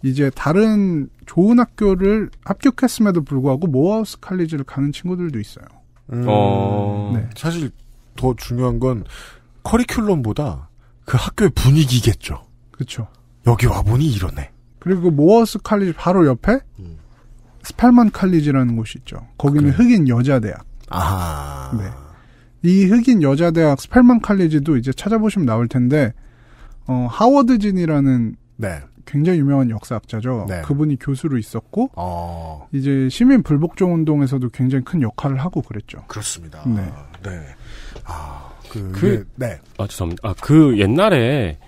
이제 다른 좋은 학교를 합격했음에도 불구하고 모하우스 칼리지를 가는 친구들도 있어요. 음, 어... 네. 사실 더 중요한 건 커리큘럼보다 그 학교의 분위기겠죠. 그렇죠. 여기 와보니 이러네. 그리고 그 모하우스 칼리지 바로 옆에 음. 스팔만 칼리지라는 곳이 있죠. 거기는 그래. 흑인 여자 대학. 아. 네. 이 흑인 여자 대학 스팔만 칼리지도 이제 찾아보시면 나올 텐데 어 하워드진이라는 네. 굉장히 유명한 역사학자죠. 네. 그분이 교수로 있었고 어. 이제 시민 불복종 운동에서도 굉장히 큰 역할을 하고 그랬죠. 그렇습니다. 네. 네. 아, 그, 그 네. 아, 죄송합니다. 아, 그 옛날에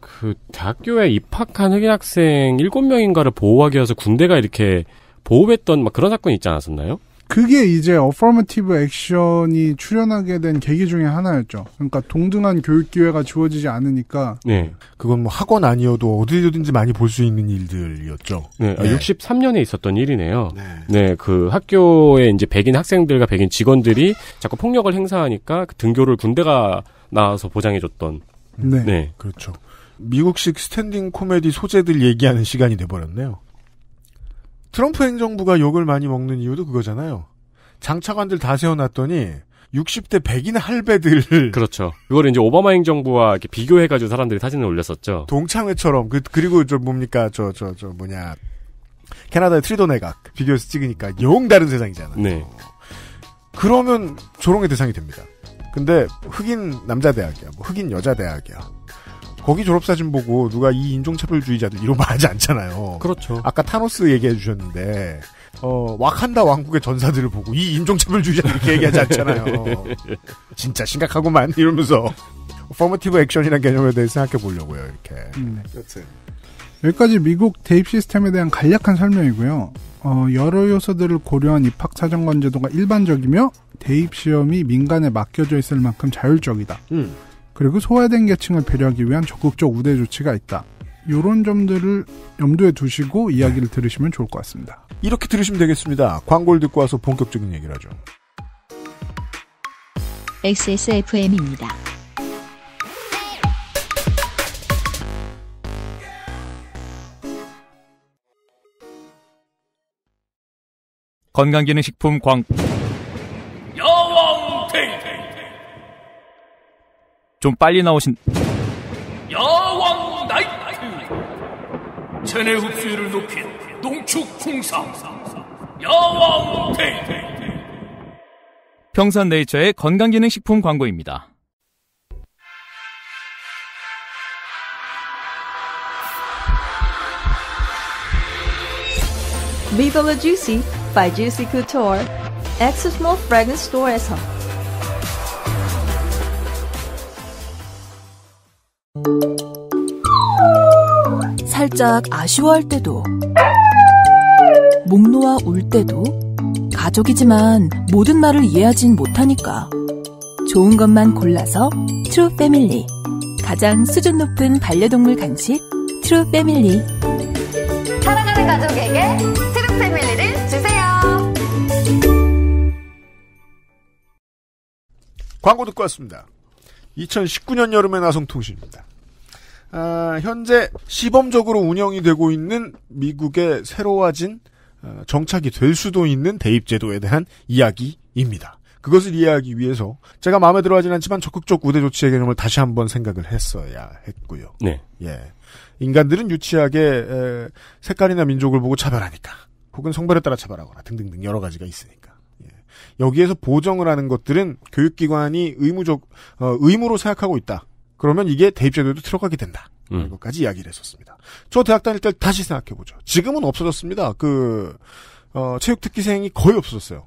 그 대학교에 입학한 흑인 학생 7명인가를 보호하기 위해서 군대가 이렇게 보호했던 막 그런 사건이 있지 않았었나요? 그게 이제 어퍼머티브 액션이 출연하게 된 계기 중에 하나였죠. 그러니까 동등한 교육 기회가 주어지지 않으니까. 네. 그건 뭐 학원 아니어도 어디든지 많이 볼 수 있는 일들이었죠. 네. 아, 네. 63년에 있었던 일이네요. 네. 네. 그 학교에 이제 백인 학생들과 백인 직원들이 자꾸 폭력을 행사하니까 그 등교를 군대가 나와서 보장해줬던. 네. 네. 그렇죠. 미국식 스탠딩 코미디 소재들 얘기하는 시간이 돼버렸네요. 트럼프 행정부가 욕을 많이 먹는 이유도 그거잖아요. 장차관들 다 세워놨더니 60대 백인 할배들. 그렇죠. 이걸 이제 오바마 행정부와 이렇게 비교해가지고 사람들이 사진을 올렸었죠. 동창회처럼. 그, 그리고 저 뭡니까. 저, 저, 저 뭐냐. 캐나다의 트리도 내각 비교해서 찍으니까 영 다른 세상이잖아요. 네. 그러면 조롱의 대상이 됩니다. 근데 흑인 남자 대학이야, 뭐 흑인 여자 대학이야. 거기 졸업사진 보고 누가 이 인종차별주의자들 이런 말 하지 않잖아요. 그렇죠. 아까 타노스 얘기해 주셨는데, 어, 와칸다 왕국의 전사들을 보고 이 인종차별주의자들 이렇게 얘기하지 않잖아요. 진짜 심각하고만 이러면서. 포머티브 액션이라는 개념에 대해 생각해 보려고요, 이렇게. 음. 네. 여 여기까지 미국 대입 시스템에 대한 간략한 설명이고요. 어, 여러 요소들을 고려한 입학 사정관 제도가 일반적이며 대입 시험이 민간에 맡겨져 있을 만큼 자율적이다. 음. 그리고 소외된 계층을 배려하기 위한 적극적 우대 조치가 있다. 이런 점들을 염두에 두시고 이야기를 들으시면 좋을 것 같습니다. 이렇게 들으시면 되겠습니다. 광고를 듣고 와서 본격적인 얘기를 하죠. XSFM입니다. 건강기능식품 광고 좀 빨리 나오신 야왕 나이트 체내 흡수율을 높인 농축 풍상 야왕 데이 평산네이처의 건강기능식품 광고입니다. Viva La Juicy by Juicy Couture Access Mall Fragrance Store에서 살짝 아쉬워할 때도, 목 놓아 울 때도, 가족이지만 모든 말을 이해하진 못하니까 좋은 것만 골라서 트루 패밀리. 가장 수준 높은 반려동물 간식 트루 패밀리. 사랑하는 가족에게 트루 패밀리를 주세요. 광고 듣고 왔습니다. 2019년 여름의 나성통신입니다. 아, 현재 시범적으로 운영이 되고 있는 미국의 새로워진 어, 정착이 될 수도 있는 대입제도에 대한 이야기입니다. 그것을 이해하기 위해서 제가 마음에 들어하진 않지만 적극적 우대 조치의 개념을 다시 한번 생각을 했어야 했고요. 네. 예. 인간들은 유치하게 색깔이나 민족을 보고 차별하니까 혹은 성별에 따라 차별하거나 등등등 여러 가지가 있으니까 예. 여기에서 보정을 하는 것들은 교육기관이 의무적 어, 의무로 생각하고 있다. 그러면 이게 대입제도에도 들어가게 된다. 음. 이것까지 이야기를 했었습니다. 저 대학 다닐 때 다시 생각해보죠. 지금은 없어졌습니다. 그, 어, 체육특기생이 거의 없어졌어요.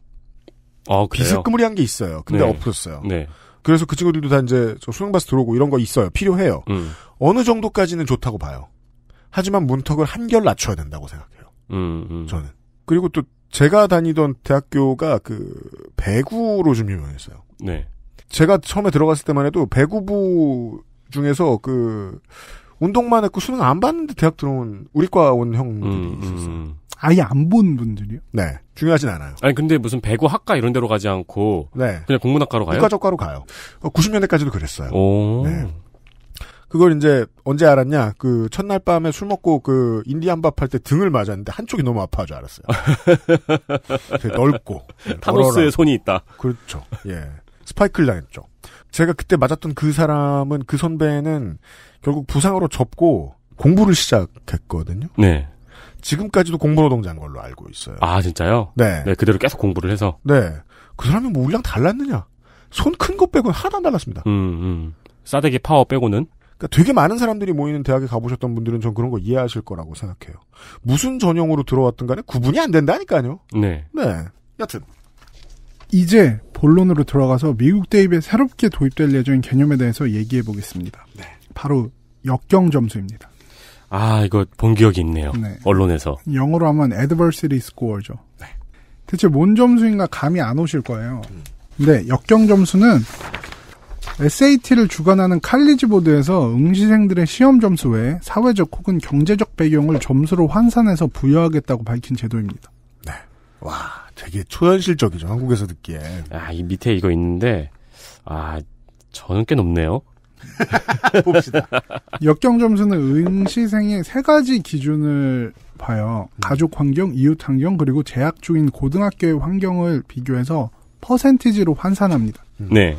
아, 비스끄무리한 게 있어요. 근데 네. 없어졌어요. 네. 그래서 그 친구들도 다 이제 수능바스 들어오고 이런 거 있어요. 필요해요. 음. 어느 정도까지는 좋다고 봐요. 하지만 문턱을 한결 낮춰야 된다고 생각해요. 음, 음. 저는. 그리고 또 제가 다니던 대학교가 그 배구로 좀 유명했어요. 네. 제가 처음에 들어갔을 때만 해도 배구부 중에서 그 운동만 했고 수능 안 봤는데 대학 들어온 우리과 온 형들이 음, 음 있었어요. 음. 아예 안 본 분들이요? 네. 중요하진 않아요. 아니 근데 무슨 배구 학과 이런 데로 가지 않고 네. 그냥 국문학과로 가요? 국가적과로 가요. 90년대까지도 어, 그랬어요. 오. 네. 그걸 이제 언제 알았냐? 그 첫날 밤에 술 먹고 그 인디안밥 할 때 등을 맞았는데 한쪽이 너무 아파가지 알았어요. 되게 넓고 네, 타노스의 손이 있다. 그렇죠. 예. 스파이크를 당했죠. 제가 그때 맞았던 그 사람은 그 선배는 결국 부상으로 접고 공부를 시작했거든요. 네. 지금까지도 공부노동자인 걸로 알고 있어요. 아 진짜요? 네. 네 그대로 계속 공부를 해서. 네. 그 사람이 뭐 우리랑 달랐느냐? 손 큰 거 빼고는 하나 안 달랐습니다. 음, 음. 싸대기 파워 빼고는. 그러니까 되게 많은 사람들이 모이는 대학에 가보셨던 분들은 전 그런 거 이해하실 거라고 생각해요. 무슨 전형으로 들어왔든 간에 구분이 안 된다니까요. 네. 네. 여튼 이제 본론으로 들어가서 미국 대입에 새롭게 도입될 예정인 개념에 대해서 얘기해 보겠습니다. 네. 바로 역경 점수입니다. 아, 이거 본 기억이 있네요. 네. 언론에서. 영어로 하면 adversity score죠. 네. 대체 뭔 점수인가 감이 안 오실 거예요. 음. 근데 역경 점수는 SAT를 주관하는 칼리지 보드에서 응시생들의 시험 점수 외에 사회적 혹은 경제적 배경을 점수로 환산해서 부여하겠다고 밝힌 제도입니다. 네. 와, 되게 초현실적이죠. 한국에서 듣기에. 아, 이 밑에 이거 있는데, 아, 저는 꽤 높네요. 봅시다. 역경 점수는 응시생의 세 가지 기준을 봐요. 음. 가족 환경, 이웃 환경, 그리고 재학 중인 고등학교의 환경을 비교해서 퍼센티지로 환산합니다. 음. 네.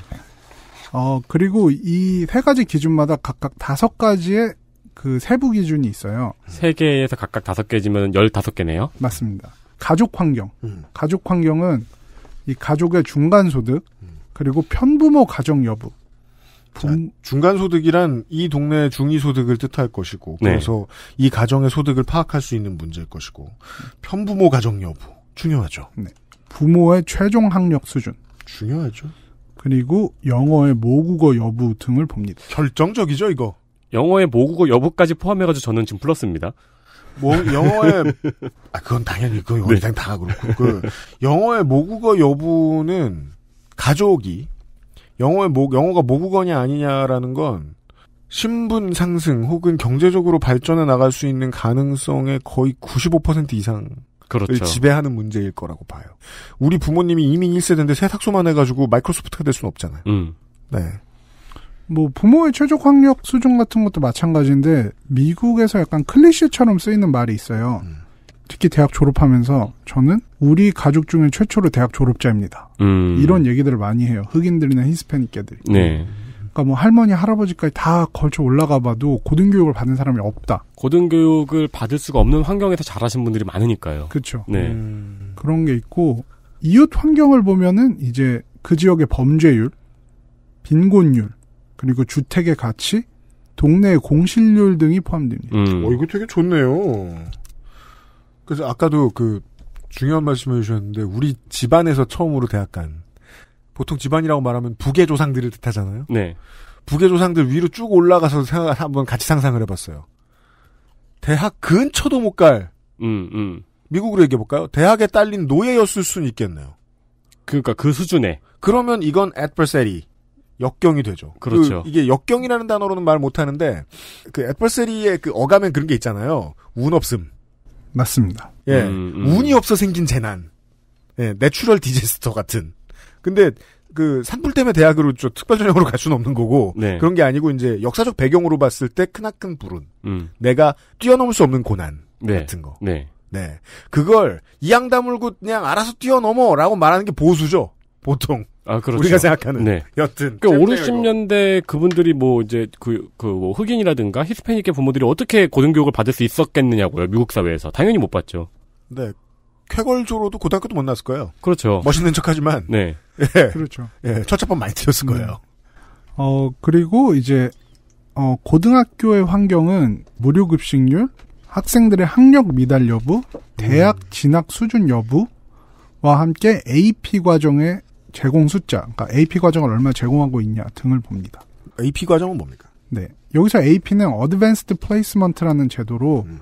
어, 그리고 이 세 가지 기준마다 각각 다섯 가지의 그 세부 기준이 있어요. 세 개에서 각각 다섯 개지면 열다섯 개네요? 맞습니다. 가족 환경. 음. 가족 환경은 이 가족의 중간 소득 음. 그리고 편부모 가정 여부. 분... 중간 소득이란 이 동네 의 중위 소득을 뜻할 것이고 네. 그래서 이 가정의 소득을 파악할 수 있는 문제일 것이고 편부모 가정 여부 중요하죠. 네. 부모의 최종 학력 수준 중요하죠. 그리고 영어의 모국어 여부 등을 봅니다. 결정적이죠, 이거. 영어의 모국어 여부까지 포함해가지고 저는 지금 플러스입니다. 뭐, 영어의 아 그건 당연히 그 원장 네. 다 그렇고 그 영어의 모국어 여부는 가족이 영어의 모 영어가 모국어냐 아니냐라는 건 신분 상승 혹은 경제적으로 발전해 나갈 수 있는 가능성의 거의 95% 이상 그렇죠. 지배하는 문제일 거라고 봐요. 우리 부모님이 이민 1세대인데 세탁소만 해가지고 마이크로소프트가 될 수는 없잖아요. 음. 네. 뭐 부모의 최적 학력 수준 같은 것도 마찬가지인데 미국에서 약간 클리셰처럼 쓰이는 말이 있어요. 음. 특히 대학 졸업하면서 저는 우리 가족 중에 최초로 대학 졸업자입니다. 음. 이런 얘기들을 많이 해요. 흑인들이나 히스패닉계들 네. 그러니까 뭐 할머니 할아버지까지 다 걸쳐 올라가봐도 고등교육을 받은 사람이 없다. 고등교육을 받을 수가 없는 환경에서 자라신 분들이 많으니까요. 그렇죠. 네. 음. 그런 게 있고 이웃 환경을 보면은 이제 그 지역의 범죄율, 빈곤율, 그리고 주택의 가치, 동네의 공실률 등이 포함됩니다. 음. 어, 이거 되게 좋네요. 그래서 아까도 그 중요한 말씀을 주셨는데 우리 집안에서 처음으로 대학 간 보통 집안이라고 말하면 부계 조상들을 뜻하잖아요. 네. 북의 조상들 위로 쭉 올라가서 생각, 한번 같이 상상을 해봤어요. 대학 근처도 못 갈. 음, 음. 미국으로 얘기해볼까요? 대학에 딸린 노예였을 순 있겠네요. 그러니까 그 수준에. 그러면 이건 adversary. 역경이 되죠. 그 그렇죠. 그 이게 역경이라는 단어로는 말 못하는데 그 애플세리의 그어감에 그런 게 있잖아요. 운 없음. 맞습니다. 예, 음, 음. 운이 없어 생긴 재난. 예, 내추럴 디제스터 같은. 근데 그 산불 때문에 대학으로 저 특별 전형으로 갈 수는 없는 거고 네. 그런 게 아니고 이제 역사적 배경으로 봤을 때 크나큰 불운, 음. 내가 뛰어넘을 수 없는 고난 네. 같은 거. 네. 네. 그걸 이양 다물고 그냥 알아서 뛰어넘어라고 말하는 게 보수죠. 보통. 아, 그렇죠. 우리가 생각하는. 네. 여튼. 그러니까 5, 0년대 그분들이 뭐 이제 그, 그뭐 흑인이라든가 히스패닉계 부모들이 어떻게 고등교육을 받을 수 있었겠느냐고요. 미국 사회에서. 당연히 못 받죠. 네. 쾌걸조로도 고등학교도 못 나왔을 거예요. 그렇죠. 멋있는 척 하지만. 네. 예. 그렇죠. 예. 첫째번 많이 틀렸을 네. 거예요. 어, 그리고 이제, 어, 고등학교의 환경은 무료급식률, 학생들의 학력 미달 여부, 대학 진학 수준 여부와 함께 AP 과정의 제공 숫자, 그러니까 AP 과정을 얼마 제공하고 있냐 등을 봅니다. AP 과정은 뭡니까? 네. 여기서 AP는 Advanced Placement라는 제도로 음.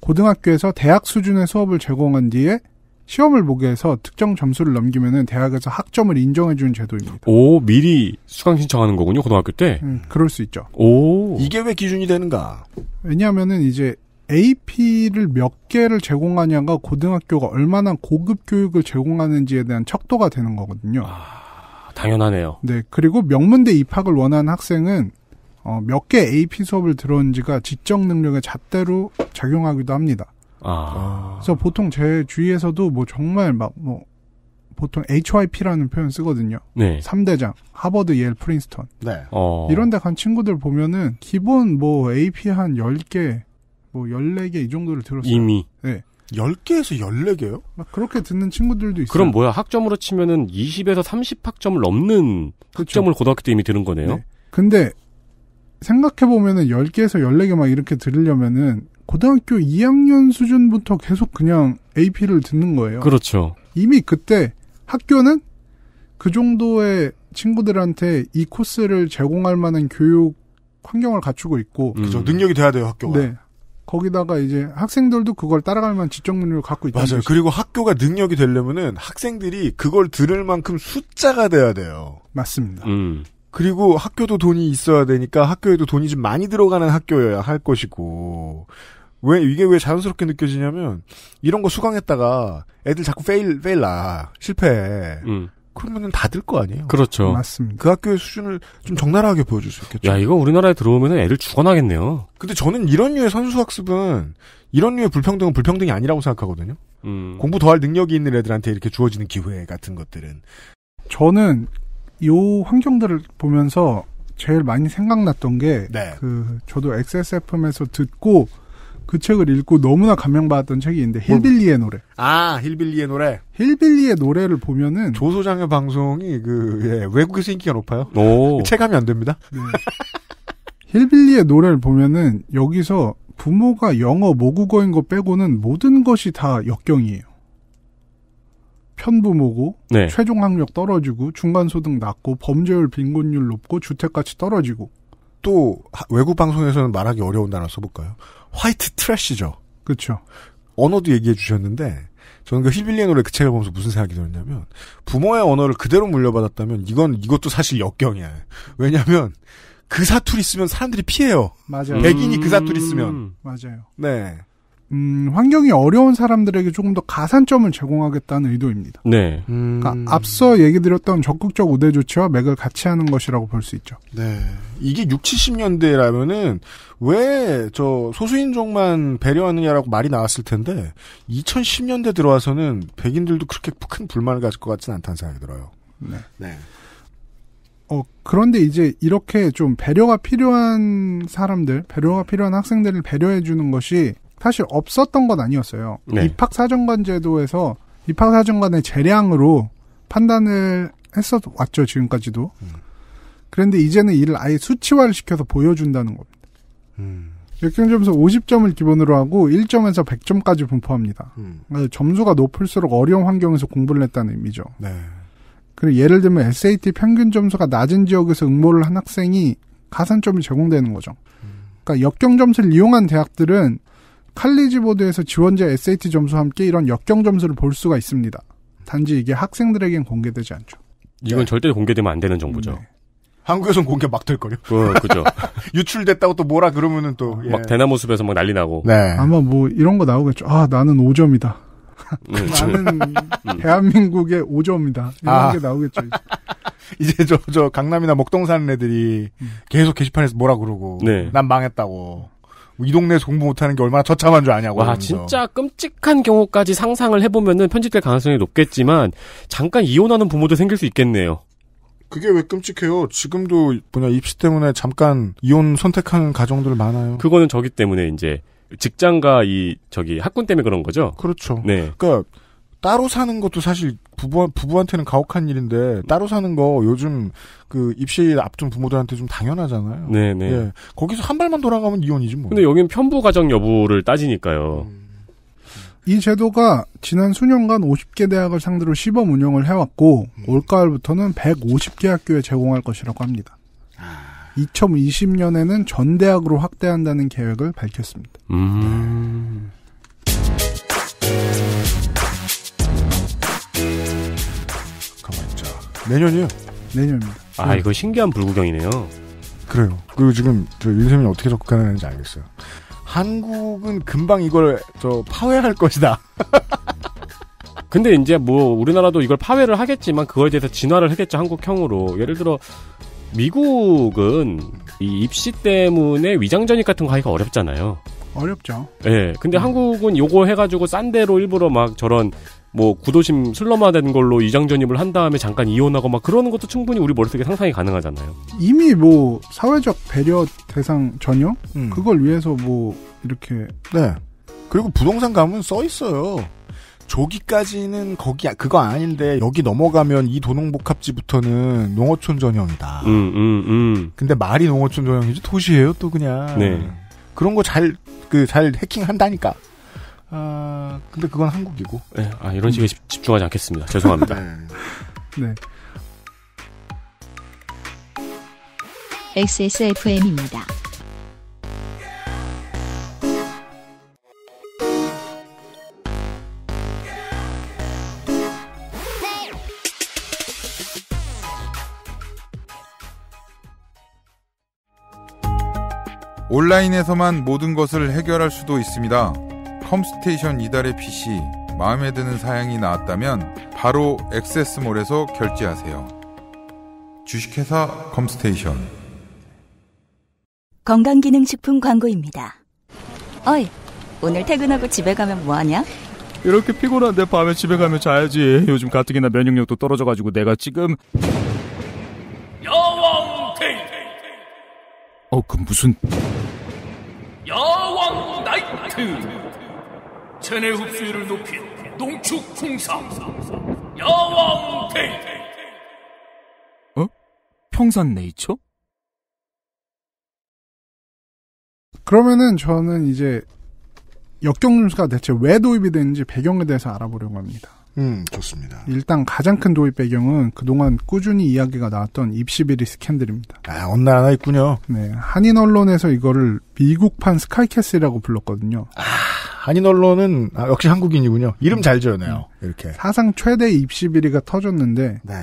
고등학교에서 대학 수준의 수업을 제공한 뒤에 시험을 보게 해서 특정 점수를 넘기면은 대학에서 학점을 인정해주는 제도입니다. 오, 미리 수강 신청하는 거군요, 고등학교 때? 음, 그럴 수 있죠. 오. 이게 왜 기준이 되는가? 왜냐하면은 이제 AP를 몇 개를 제공하냐가 고등학교가 얼마나 고급 교육을 제공하는지에 대한 척도가 되는 거거든요. 아, 당연하네요. 네, 그리고 명문대 입학을 원하는 학생은 어, 몇 개 AP 수업을 들었는지가 지적 능력에 잣대로 작용하기도 합니다. 아. 그래서 보통 제 주위에서도 뭐 정말 막 뭐 보통 HYP라는 표현 쓰거든요. 네. 3대장, 하버드, 예일, 프린스턴. 네. 어. 이런 데 간 친구들 보면은 기본 뭐 AP 한 10개, 뭐 14개 이 정도를 들었어요. 이미. 네. 10개에서 14개요? 막 그렇게 듣는 친구들도 있어요. 그럼 뭐야, 학점으로 치면은 20에서 30학점을 넘는 그렇죠. 학점을 고등학교 때 이미 들은 거네요? 네. 근데, 생각해보면은 10개에서 14개 막 이렇게 들으려면은, 고등학교 2학년 수준부터 계속 그냥 AP를 듣는 거예요. 그렇죠. 이미 그때 학교는 그 정도의 친구들한테 이 코스를 제공할 만한 교육 환경을 갖추고 있고. 음. 그죠. 능력이 돼야 돼요, 학교가. 네. 거기다가 이제 학생들도 그걸 따라갈 만한 지적 능력을 갖고 있다. 맞아요. 거지. 그리고 학교가 능력이 되려면은 학생들이 그걸 들을 만큼 숫자가 돼야 돼요. 맞습니다. 음. 그리고 학교도 돈이 있어야 되니까 학교에도 돈이 좀 많이 들어가는 학교여야 할 것이고 왜 이게 왜 자연스럽게 느껴지냐면 이런 거 수강했다가 애들 자꾸 페일 페일라 실패. 음. 그러면은 다들 거 아니에요? 그렇죠. 맞습니다. 그 학교의 수준을 좀 적나라하게 보여줄 수 있겠죠. 야, 이거 우리나라에 들어오면 애를 죽어나겠네요. 근데 저는 이런 류의 선수학습은 이런 류의 불평등은 불평등이 아니라고 생각하거든요. 음. 공부 더할 능력이 있는 애들한테 이렇게 주어지는 기회 같은 것들은. 저는 요 환경들을 보면서 제일 많이 생각났던 게, 네. 그, 저도 XSFM에서 듣고, 그 책을 읽고 너무나 감명받았던 책이 있는데 뭐- 힐빌리의 노래. 아 힐빌리의 노래. 힐빌리의 노래를 보면은 조소장의 방송이 그 예, 외국에서 인기가 높아요. 오. 체감이 안 됩니다. 네. 힐빌리의 노래를 보면은 여기서 부모가 영어 모국어인 거 빼고는 모든 것이 다 역경이에요. 편부모고 네. 최종 학력 떨어지고 중간 소득 낮고 범죄율 빈곤율 높고 주택 가치 떨어지고 또 외국 방송에서는 말하기 어려운 단어 써볼까요? 화이트 트래쉬죠. 그렇죠. 언어도 얘기해 주셨는데 저는 그 힐빌리의 노래 그 책을 보면서 무슨 생각이 들었냐면 부모의 언어를 그대로 물려받았다면 이건 이것도 사실 역경이야. 왜냐하면 그 사투리 쓰면 사람들이 피해요. 맞아요. 백인이 그 사투리 음. 쓰면 맞아요. 네. 음, 환경이 어려운 사람들에게 조금 더 가산점을 제공하겠다는 의도입니다. 네. 음... 그러니까 앞서 얘기 드렸던 적극적 우대 조치와 맥을 같이 하는 것이라고 볼 수 있죠. 네. 이게 6, 70년대라면은 왜저 소수인종만 배려하느냐라고 말이 나왔을 텐데 2010년대 들어와서는 백인들도 그렇게 큰 불만을 가질 것 같지는 않다는 생각이 들어요. 네. 네. 어, 그런데 이제 이렇게 좀 배려가 필요한 사람들, 배려가 필요한 학생들을 배려해 주는 것이 사실 없었던 건 아니었어요. 네. 입학사정관 제도에서 입학사정관의 재량으로 판단을 했었 왔죠 지금까지도. 음. 그런데 이제는 이를 아예 수치화를 시켜서 보여준다는 것. 음. 역경점수 50점을 기본으로 하고 1점에서 100점까지 분포합니다. 음. 점수가 높을수록 어려운 환경에서 공부를 했다는 의미죠. 네. 그리고 예를 들면 SAT 평균 점수가 낮은 지역에서 응모를 한 학생이 가산점이 제공되는 거죠. 음. 그러니까 역경 점수를 이용한 대학들은 칼리지 보드에서 지원자 SAT 점수와 함께 이런 역경 점수를 볼 수가 있습니다. 단지 이게 학생들에겐 공개되지 않죠. 이건 네. 절대 공개되면 안 되는 정보죠. 네. 한국에선 공개 막될 거요. 그, 어, 그죠. 유출됐다고 또 뭐라 그러면은 또. 예. 대나무 숲에서 막 난리 나고. 네. 아마 뭐 이런 거 나오겠죠. 아, 나는 5점이다. 음, 나는 음. 대한민국의 5점이다. 이런 아. 게 나오겠죠. 이제, 이제 저, 저 강남이나 목동 산 애들이 음. 계속 게시판에서 뭐라 그러고. 네. 난 망했다고. 이 동네에서 공부 못하는 게 얼마나 처참한 줄 아냐고. 와, 진짜 끔찍한 경우까지 상상을 해보면은 편집될 가능성이 높겠지만, 잠깐 이혼하는 부모도 생길 수 있겠네요. 그게 왜 끔찍해요? 지금도 뭐냐 입시 때문에 잠깐 이혼 선택하는 가정들 많아요. 그거는 저기 때문에 이제 직장과 이 저기 학군 때문에 그런 거죠. 그렇죠. 네. 그러니까 따로 사는 것도 사실 부부 부부한테는 가혹한 일인데 따로 사는 거 요즘 그 입시 앞둔 부모들한테 좀 당연하잖아요. 네네. 네. 예. 거기서 한 발만 돌아가면 이혼이지 뭐. 근데 여기는 편부 가정 여부를 따지니까요. 음. 이 제도가 지난 수년간 50개 대학을 상대로 시범 운영을 해왔고 음. 올가을부터는 150개 학교에 제공할 것이라고 합니다. 아. 2020년에는 전 대학으로 확대한다는 계획을 밝혔습니다. 음. 가만있자. 내년이요? 내년입니다. 아 네. 이거 신기한 불구경이네요. 그래요. 그리고 지금 윤세민이 어떻게 접근하는지 알겠어요. 한국은 금방 이걸 저 파회할 것이다. 근데 이제 뭐 우리나라도 이걸 파회를 하겠지만 그거에 대해서 진화를 하겠죠 한국형으로 예를 들어 미국은 이 입시 때문에 위장전입 같은 거 하기가 어렵잖아요. 어렵죠. 예. 네, 근데 음. 한국은 요거 해가지고 싼대로 일부러 막 저런 뭐 구도심 슬럼화 된 걸로 이장 전입을 한 다음에 잠깐 이혼하고 막 그러는 것도 충분히 우리 머릿속에 상상이 가능하잖아요. 이미 뭐 사회적 배려 대상 전혀 음. 그걸 위해서 뭐 이렇게 네 그리고 부동산 가면 써 있어요. 조기까지는 거기 그거 아닌데 여기 넘어가면 이 도농복합지부터는 농어촌 전형이다. 음, 음, 음. 근데 말이 농어촌 전형이지 도시예요 또 그냥. 네. 그런 거 잘 그잘 그, 잘 해킹한다니까. 아, 근데 그건 한국이고. 네, 아, 이런 식에 음. 집중하지 않겠습니다. 죄송합니다. 네. XSFM입니다. 네. 온라인에서만 모든 것을 해결할 수도 있습니다. 컴스테이션 이달의 PC 마음에 드는 사양이 나왔다면 바로 액세스몰에서 결제하세요. 주식회사 컴스테이션 건강기능식품 광고입니다. 어이, 오늘 퇴근하고 집에 가면 뭐하냐? 이렇게 피곤한데 밤에 집에 가면 자야지. 요즘 가뜩이나 면역력도 떨어져가지고 내가 지금 어, 그 무슨 여왕 나이트 체내 흡수율을 높인 농축 풍상 야왕 데이 어? 평산 네이처? 그러면은 저는 이제 역경뉴스가 대체 왜 도입이 되는지 배경에 대해서 알아보려고 합니다. 음, 좋습니다. 일단 가장 큰 도입 배경은 그동안 꾸준히 이야기가 나왔던 입시비리 스캔들입니다. 아, 온나 하나 있군요. 네. 한인 언론에서 이거를 미국판 스카이캐슬이라고 불렀거든요. 아, 한인 언론은 아, 역시 한국인이군요. 이름 음. 잘 지어내요. 네. 이렇게. 사상 최대 입시비리가 터졌는데 네.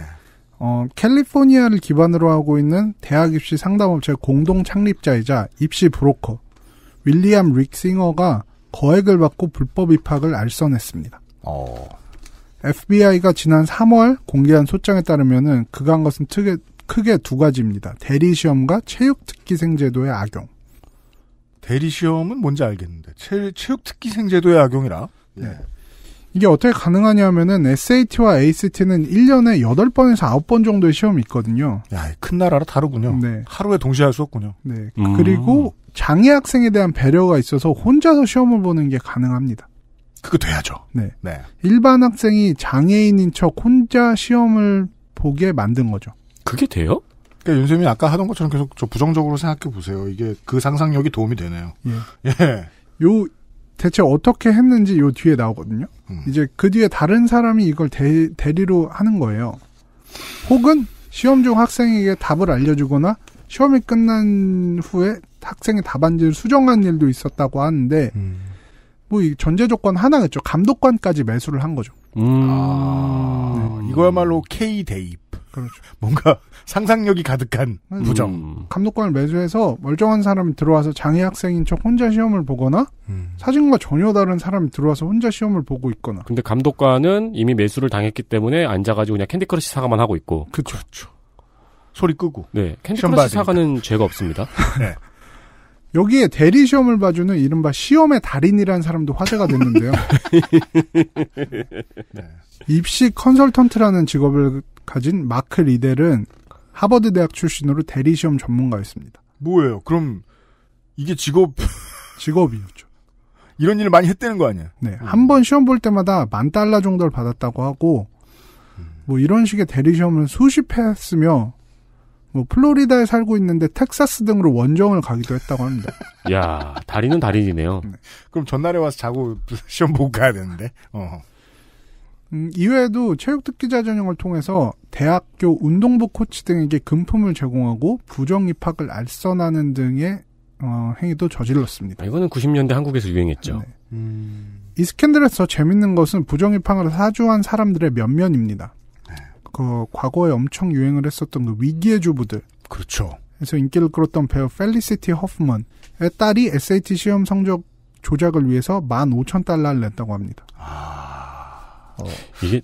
어, 캘리포니아를 기반으로 하고 있는 대학 입시 상담업체 공동 창립자이자 입시 브로커 윌리엄 릭싱어가 거액을 받고 불법 입학을 알선했습니다. 어. FBI가 지난 3월 공개한 소장에 따르면은 그간 것은 크게, 크게 두 가지입니다. 대리시험과 체육특기생제도의 악용. 대리시험은 뭔지 알겠는데, 체, 육특기생제도의 악용이라? 예. 네. 이게 어떻게 가능하냐면은 SAT와 ACT는 1년에 8번에서 9번 정도의 시험이 있거든요. 야, 큰 나라라 다르군요. 네. 하루에 동시에 할 수 없군요. 네. 음. 그리고 장애 학생에 대한 배려가 있어서 혼자서 시험을 보는 게 가능합니다. 그거 돼야죠. 네. 네. 일반 학생이 장애인인 척 혼자 시험을 보게 만든 거죠. 그게 돼요? 그러니까 윤쌤이 아까 하던 것처럼 계속 저 부정적으로 생각해 보세요. 이게 그 상상력이 도움이 되네요. 예. 예. 요 대체 어떻게 했는지 요 뒤에 나오거든요. 음. 이제 그 뒤에 다른 사람이 이걸 대, 대리로 하는 거예요. 혹은 시험 중 학생에게 답을 알려주거나 시험이 끝난 후에 학생의 답안지를 수정한 일도 있었다고 하는데 음. 뭐이 전제 조건 하나겠죠. 감독관까지 매수를 한 거죠. 음. 아, 네. 이거야말로 K 대입. 그렇죠. 뭔가 상상력이 가득한 음. 부정. 감독관을 매수해서 멀쩡한 사람이 들어와서 장애 학생인 척 혼자 시험을 보거나 음. 사진과 전혀 다른 사람이 들어와서 혼자 시험을 보고 있거나. 근데 감독관은 이미 매수를 당했기 때문에 앉아가지고 그냥 캔디 크러쉬 사과만 하고 있고. 그렇죠. 소리 끄고. 네. 캔디 크러쉬 사과는 죄가 없습니다. 네. 여기에 대리 시험을 봐주는 이른바 시험의 달인이라는 사람도 화제가 됐는데요. 네. 입시 컨설턴트라는 직업을 가진 마크 리델은 하버드 대학 출신으로 대리 시험 전문가였습니다. 뭐예요? 그럼 이게 직업 직업이었죠. 이런 일을 많이 했다는 거 아니야? 네, 음. 한번 시험 볼 때마다 만 달러 정도를 받았다고 하고 뭐 이런 식의 대리 시험을 수십 회 했으며 뭐 플로리다에 살고 있는데 텍사스 등으로 원정을 가기도 했다고 합니다. 야 달인은 달인이네요. 네. 그럼 전날에 와서 자고 시험 보고 가야 되는데. 어. 음, 이외에도 체육특기자 전형을 통해서 대학교 운동부 코치 등에게 금품을 제공하고 부정 입학을 알선하는 등의 어, 행위도 저질렀습니다. 아, 이거는 90년대 한국에서 유행했죠. 네. 음... 이 스캔들에서 재밌는 것은 부정 입학을 사주한 사람들의 면면입니다. 그 과거에 엄청 유행을 했었던 그 위기의 주부들. 그렇죠. 그래서 인기를 끌었던 배우 펠리시티 허프먼의 딸이 SAT 시험 성적 조작을 위해서 15,000달러를 냈다고 합니다. 아. 어. 이게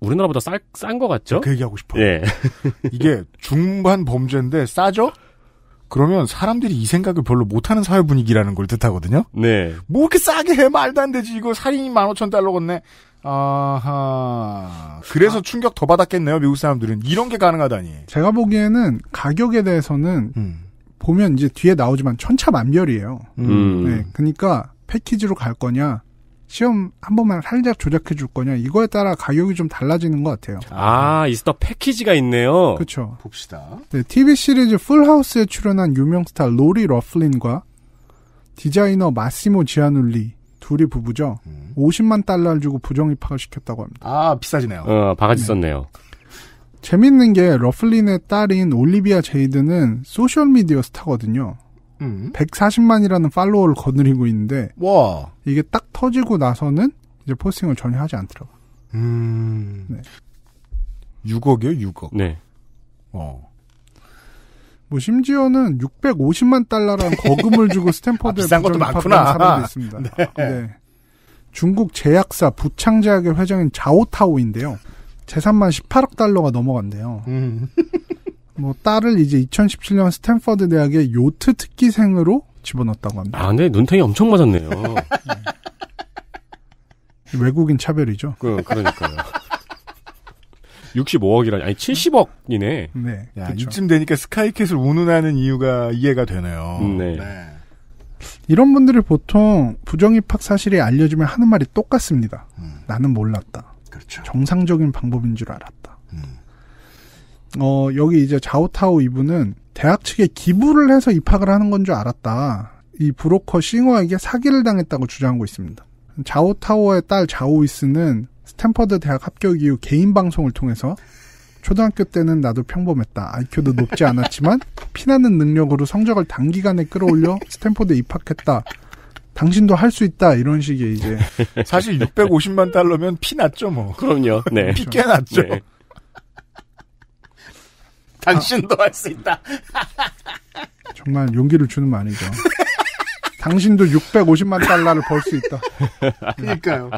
우리나라보다 싼것 같죠? 그 얘기하고 싶어요. 예. 이게 중반 범죄인데 싸죠? 그러면 사람들이 이 생각을 별로 못하는 사회 분위기라는 걸 뜻하거든요. 네. 뭐 이렇게 싸게 해 말도 안 되지 이거 살인이 15,000달러겠네. 아하. 그래서 아. 충격 더 받았겠네요 미국 사람들은 이런 게 가능하다니. 제가 보기에는 가격에 대해서는 음. 보면 이제 뒤에 나오지만 천차만별이에요. 음. 네. 그러니까 패키지로 갈 거냐 시험 한 번만 살짝 조작해 줄 거냐 이거에 따라 가격이 좀 달라지는 것 같아요. 아 이스터 패키지가 있네요. 그렇죠. 봅시다. 네, TV 시리즈 풀하우스에 출연한 유명 스타 로리 러플린과 디자이너 마시모 지아눌리 둘이 부부죠. 음. 50만 달러를 주고 부정 입학을 시켰다고 합니다. 아 비싸지네요. 어 바가지 네. 썼네요. 재밌는 게 러플린의 딸인 올리비아 제이드는 소셜 미디어 스타거든요. 음. 140만이라는 팔로워를 거느리고 있는데 와. 이게 딱 터지고 나서는 이제 포스팅을 전혀 하지 않더라고. 음. 네. 6억이요, 6억. 네. 어. 뭐 심지어는 650만 달러라는 거금을 주고 스탠퍼드에 아, 부정입학한 사람도 있습니다. 네. 네. 중국 제약사 부창제약의 회장인 자오타오인데요. 재산만 18억 달러가 넘어간대요. 음. 뭐 딸을 이제 2017년 스탠퍼드 대학의 요트 특기생으로 집어넣었다고 합니다. 아, 근 눈탱이 엄청 맞았네요. 외국인 차별이죠. 그, 그러니까요. 65억이라 니 아니 70억이네. 네. 야, 그 이쯤 되니까 스카이캣을 운운하는 이유가 이해가 되네요. 음, 네. 네. 이런 분들을 보통 부정입학 사실이 알려지면 하는 말이 똑같습니다. 음. 나는 몰랐다. 그렇죠. 정상적인 방법인 줄 알았다. 음. 어, 여기 이제 자오타오 이분은 대학 측에 기부를 해서 입학을 하는 건 줄 알았다. 이 브로커 싱어에게 사기를 당했다고 주장하고 있습니다. 자오타오의 딸 자오이스는 스탠퍼드 대학 합격 이후 개인 방송을 통해서 초등학교 때는 나도 평범했다. IQ도 높지 않았지만 피나는 능력으로 성적을 단기간에 끌어올려 스탠퍼드에 입학했다. 당신도 할 수 있다 이런 식의 이제 사실 650만 달러면 피 났죠 뭐. 그럼요. 네. 피 꽤 났죠. 네. 당신도 할 수 있다. 정말 용기를 주는 말이죠. 당신도 650만 달러를 벌 수 있다. 그러니까요.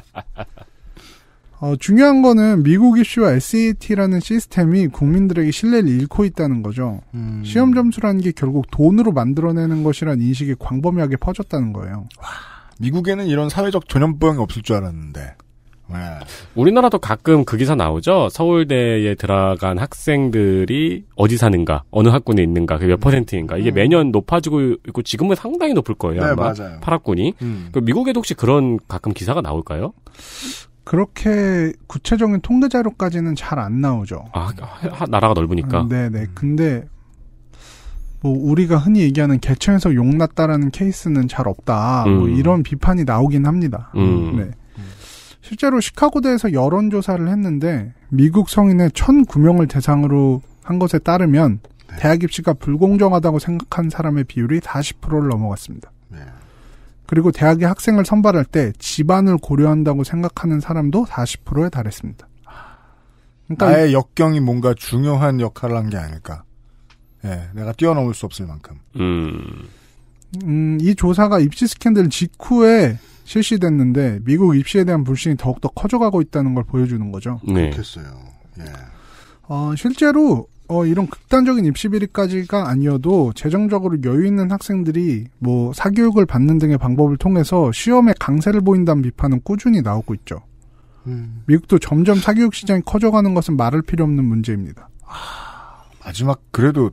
어, 중요한 거는 미국 이슈와 SAT라는 시스템이 국민들에게 신뢰를 잃고 있다는 거죠. 음. 시험 점수라는 게 결국 돈으로 만들어내는 것이란 인식이 광범위하게 퍼졌다는 거예요. 와, 미국에는 이런 사회적 전염병이 없을 줄 알았는데. 네. 우리나라도 가끔 그 기사 나오죠. 서울대에 들어간 학생들이 어디 사는가, 어느 학군에 있는가, 그몇 음. 퍼센트인가. 이게 음. 매년 높아지고 있고 지금은 상당히 높을 거예요. 네, 아마 맞아요. 8학군이. 음. 그 미국에도 혹시 그런 가끔 기사가 나올까요? 그렇게 구체적인 통계 자료까지는 잘 안 나오죠. 아, 나라가 넓으니까. 음, 네, 네. 음. 근데 뭐 우리가 흔히 얘기하는 개천에서 용났다라는 케이스는 잘 없다. 뭐 음. 뭐 이런 비판이 나오긴 합니다. 음. 네. 실제로 시카고대에서 여론조사를 했는데 미국 성인의 1,009명을 대상으로 한 것에 따르면 네. 대학 입시가 불공정하다고 생각한 사람의 비율이 40%를 넘어갔습니다. 네. 그리고 대학의 학생을 선발할 때 집안을 고려한다고 생각하는 사람도 40%에 달했습니다. 그러니까 나의 역경이 뭔가 중요한 역할을 한 게 아닐까. 예, 내가 뛰어넘을 수 없을 만큼. 음. 음, 이 조사가 입시 스캔들 직후에 실시됐는데 미국 입시에 대한 불신이 더욱더 커져가고 있다는 걸 보여주는 거죠. 네. 그렇겠어요. 예. 어, 실제로 어, 이런 극단적인 입시 비리까지가 아니어도 재정적으로 여유 있는 학생들이 뭐 사교육을 받는 등의 방법을 통해서 시험에 강세를 보인다는 비판은 꾸준히 나오고 있죠. 음. 미국도 점점 사교육 시장이 커져가는 것은 말할 필요 없는 문제입니다. 아, 마지막 그래도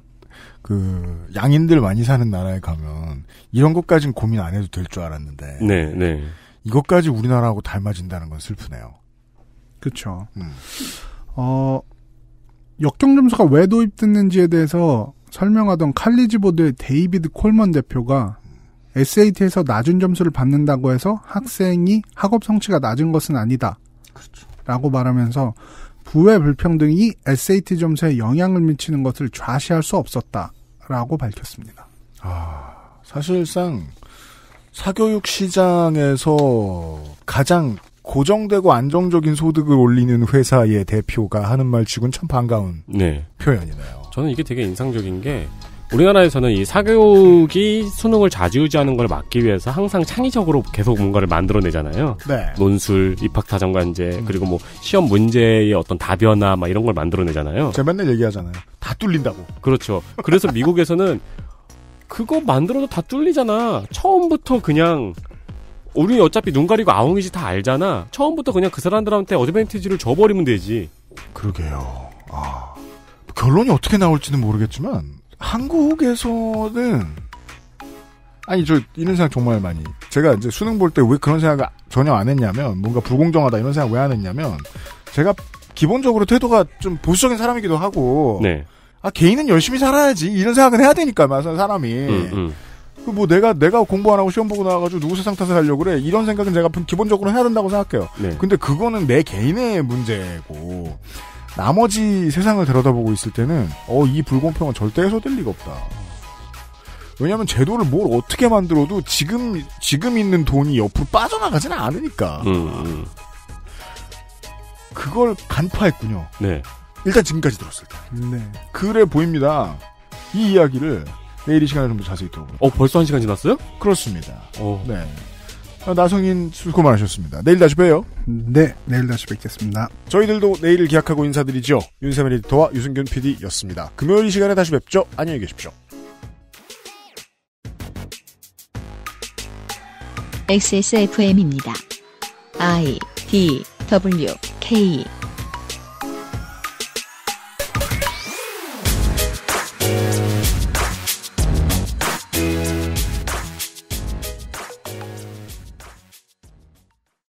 그 양인들 많이 사는 나라에 가면 이런 것까진 고민 안 해도 될 줄 알았는데. 네, 네. 이것까지 우리나라하고 닮아진다는 건 슬프네요. 그렇죠. 음. 어 역경 점수가 왜 도입됐는지에 대해서 설명하던 칼리지보드의 데이비드 콜먼 대표가 SAT에서 낮은 점수를 받는다고 해서 학생이 학업 성취가 낮은 것은 아니다. 그렇죠. 라고 말하면서 부의 불평등이 SAT 점수에 영향을 미치는 것을 좌시할 수 없었다라고 밝혔습니다. 아, 사실상 사교육 시장에서 가장 고정되고 안정적인 소득을 올리는 회사의 대표가 하는 말치곤 참 반가운 네. 표현이네요. 저는 이게 되게 인상적인 게 우리나라에서는 이 사교육이 수능을 좌지우지하는 걸 막기 위해서 항상 창의적으로 계속 뭔가를 만들어내잖아요. 네. 논술, 입학사정관제, 음. 그리고 뭐 시험 문제의 어떤 답변화 막 이런 걸 만들어내잖아요. 제가 맨날 얘기하잖아요. 다 뚫린다고. 그렇죠. 그래서 미국에서는 그거 만들어도 다 뚫리잖아. 처음부터 그냥 우리 어차피 눈 가리고 아웅이지 다 알잖아. 처음부터 그냥 그 사람들한테 어드밴티지를 줘버리면 되지. 그러게요. 아 결론이 어떻게 나올지는 모르겠지만 한국에서는 아니 저 이런 생각 정말 많이 제가 이제 수능 볼 때 왜 그런 생각 을 전혀 안 했냐면 뭔가 불공정하다 이런 생각 왜 안 했냐면 제가 기본적으로 태도가 좀 보수적인 사람이기도 하고 네. 아 개인은 열심히 살아야지 이런 생각은 해야 되니까 맞아 사람이 음, 음. 그뭐 내가 내가 공부 안 하고 시험 보고 나와가지고 누구 세상 탓을 하려고 그래 이런 생각은 제가 기본적으로 해야 된다고 생각해요. 네. 근데 그거는 내 개인의 문제고 나머지 세상을 들여다보고 있을 때는 어 이 불공평은 절대 해소될 리가 없다. 왜냐하면 제도를 뭘 어떻게 만들어도 지금 지금 있는 돈이 옆으로 빠져나가지는 않으니까. 음, 음. 그걸 간파했군요. 네. 일단 지금까지 들었을 때. 네. 그래 보입니다. 이 이야기를 내일 이 시간에 좀 더 자세히 들어보죠. 어 벌써 한 시간 지났어요? 그렇습니다. 어. 네. 어, 나성인 수고 많으셨습니다. 내일 다시 봬요. 네, 내일 다시 뵙겠습니다. 저희들도 내일을 기약하고 인사드리죠. 윤세민 리더와 유승균 PD였습니다. 금요일 이 시간에 다시 뵙죠. 안녕히 계십시오. XSFM입니다. I D W K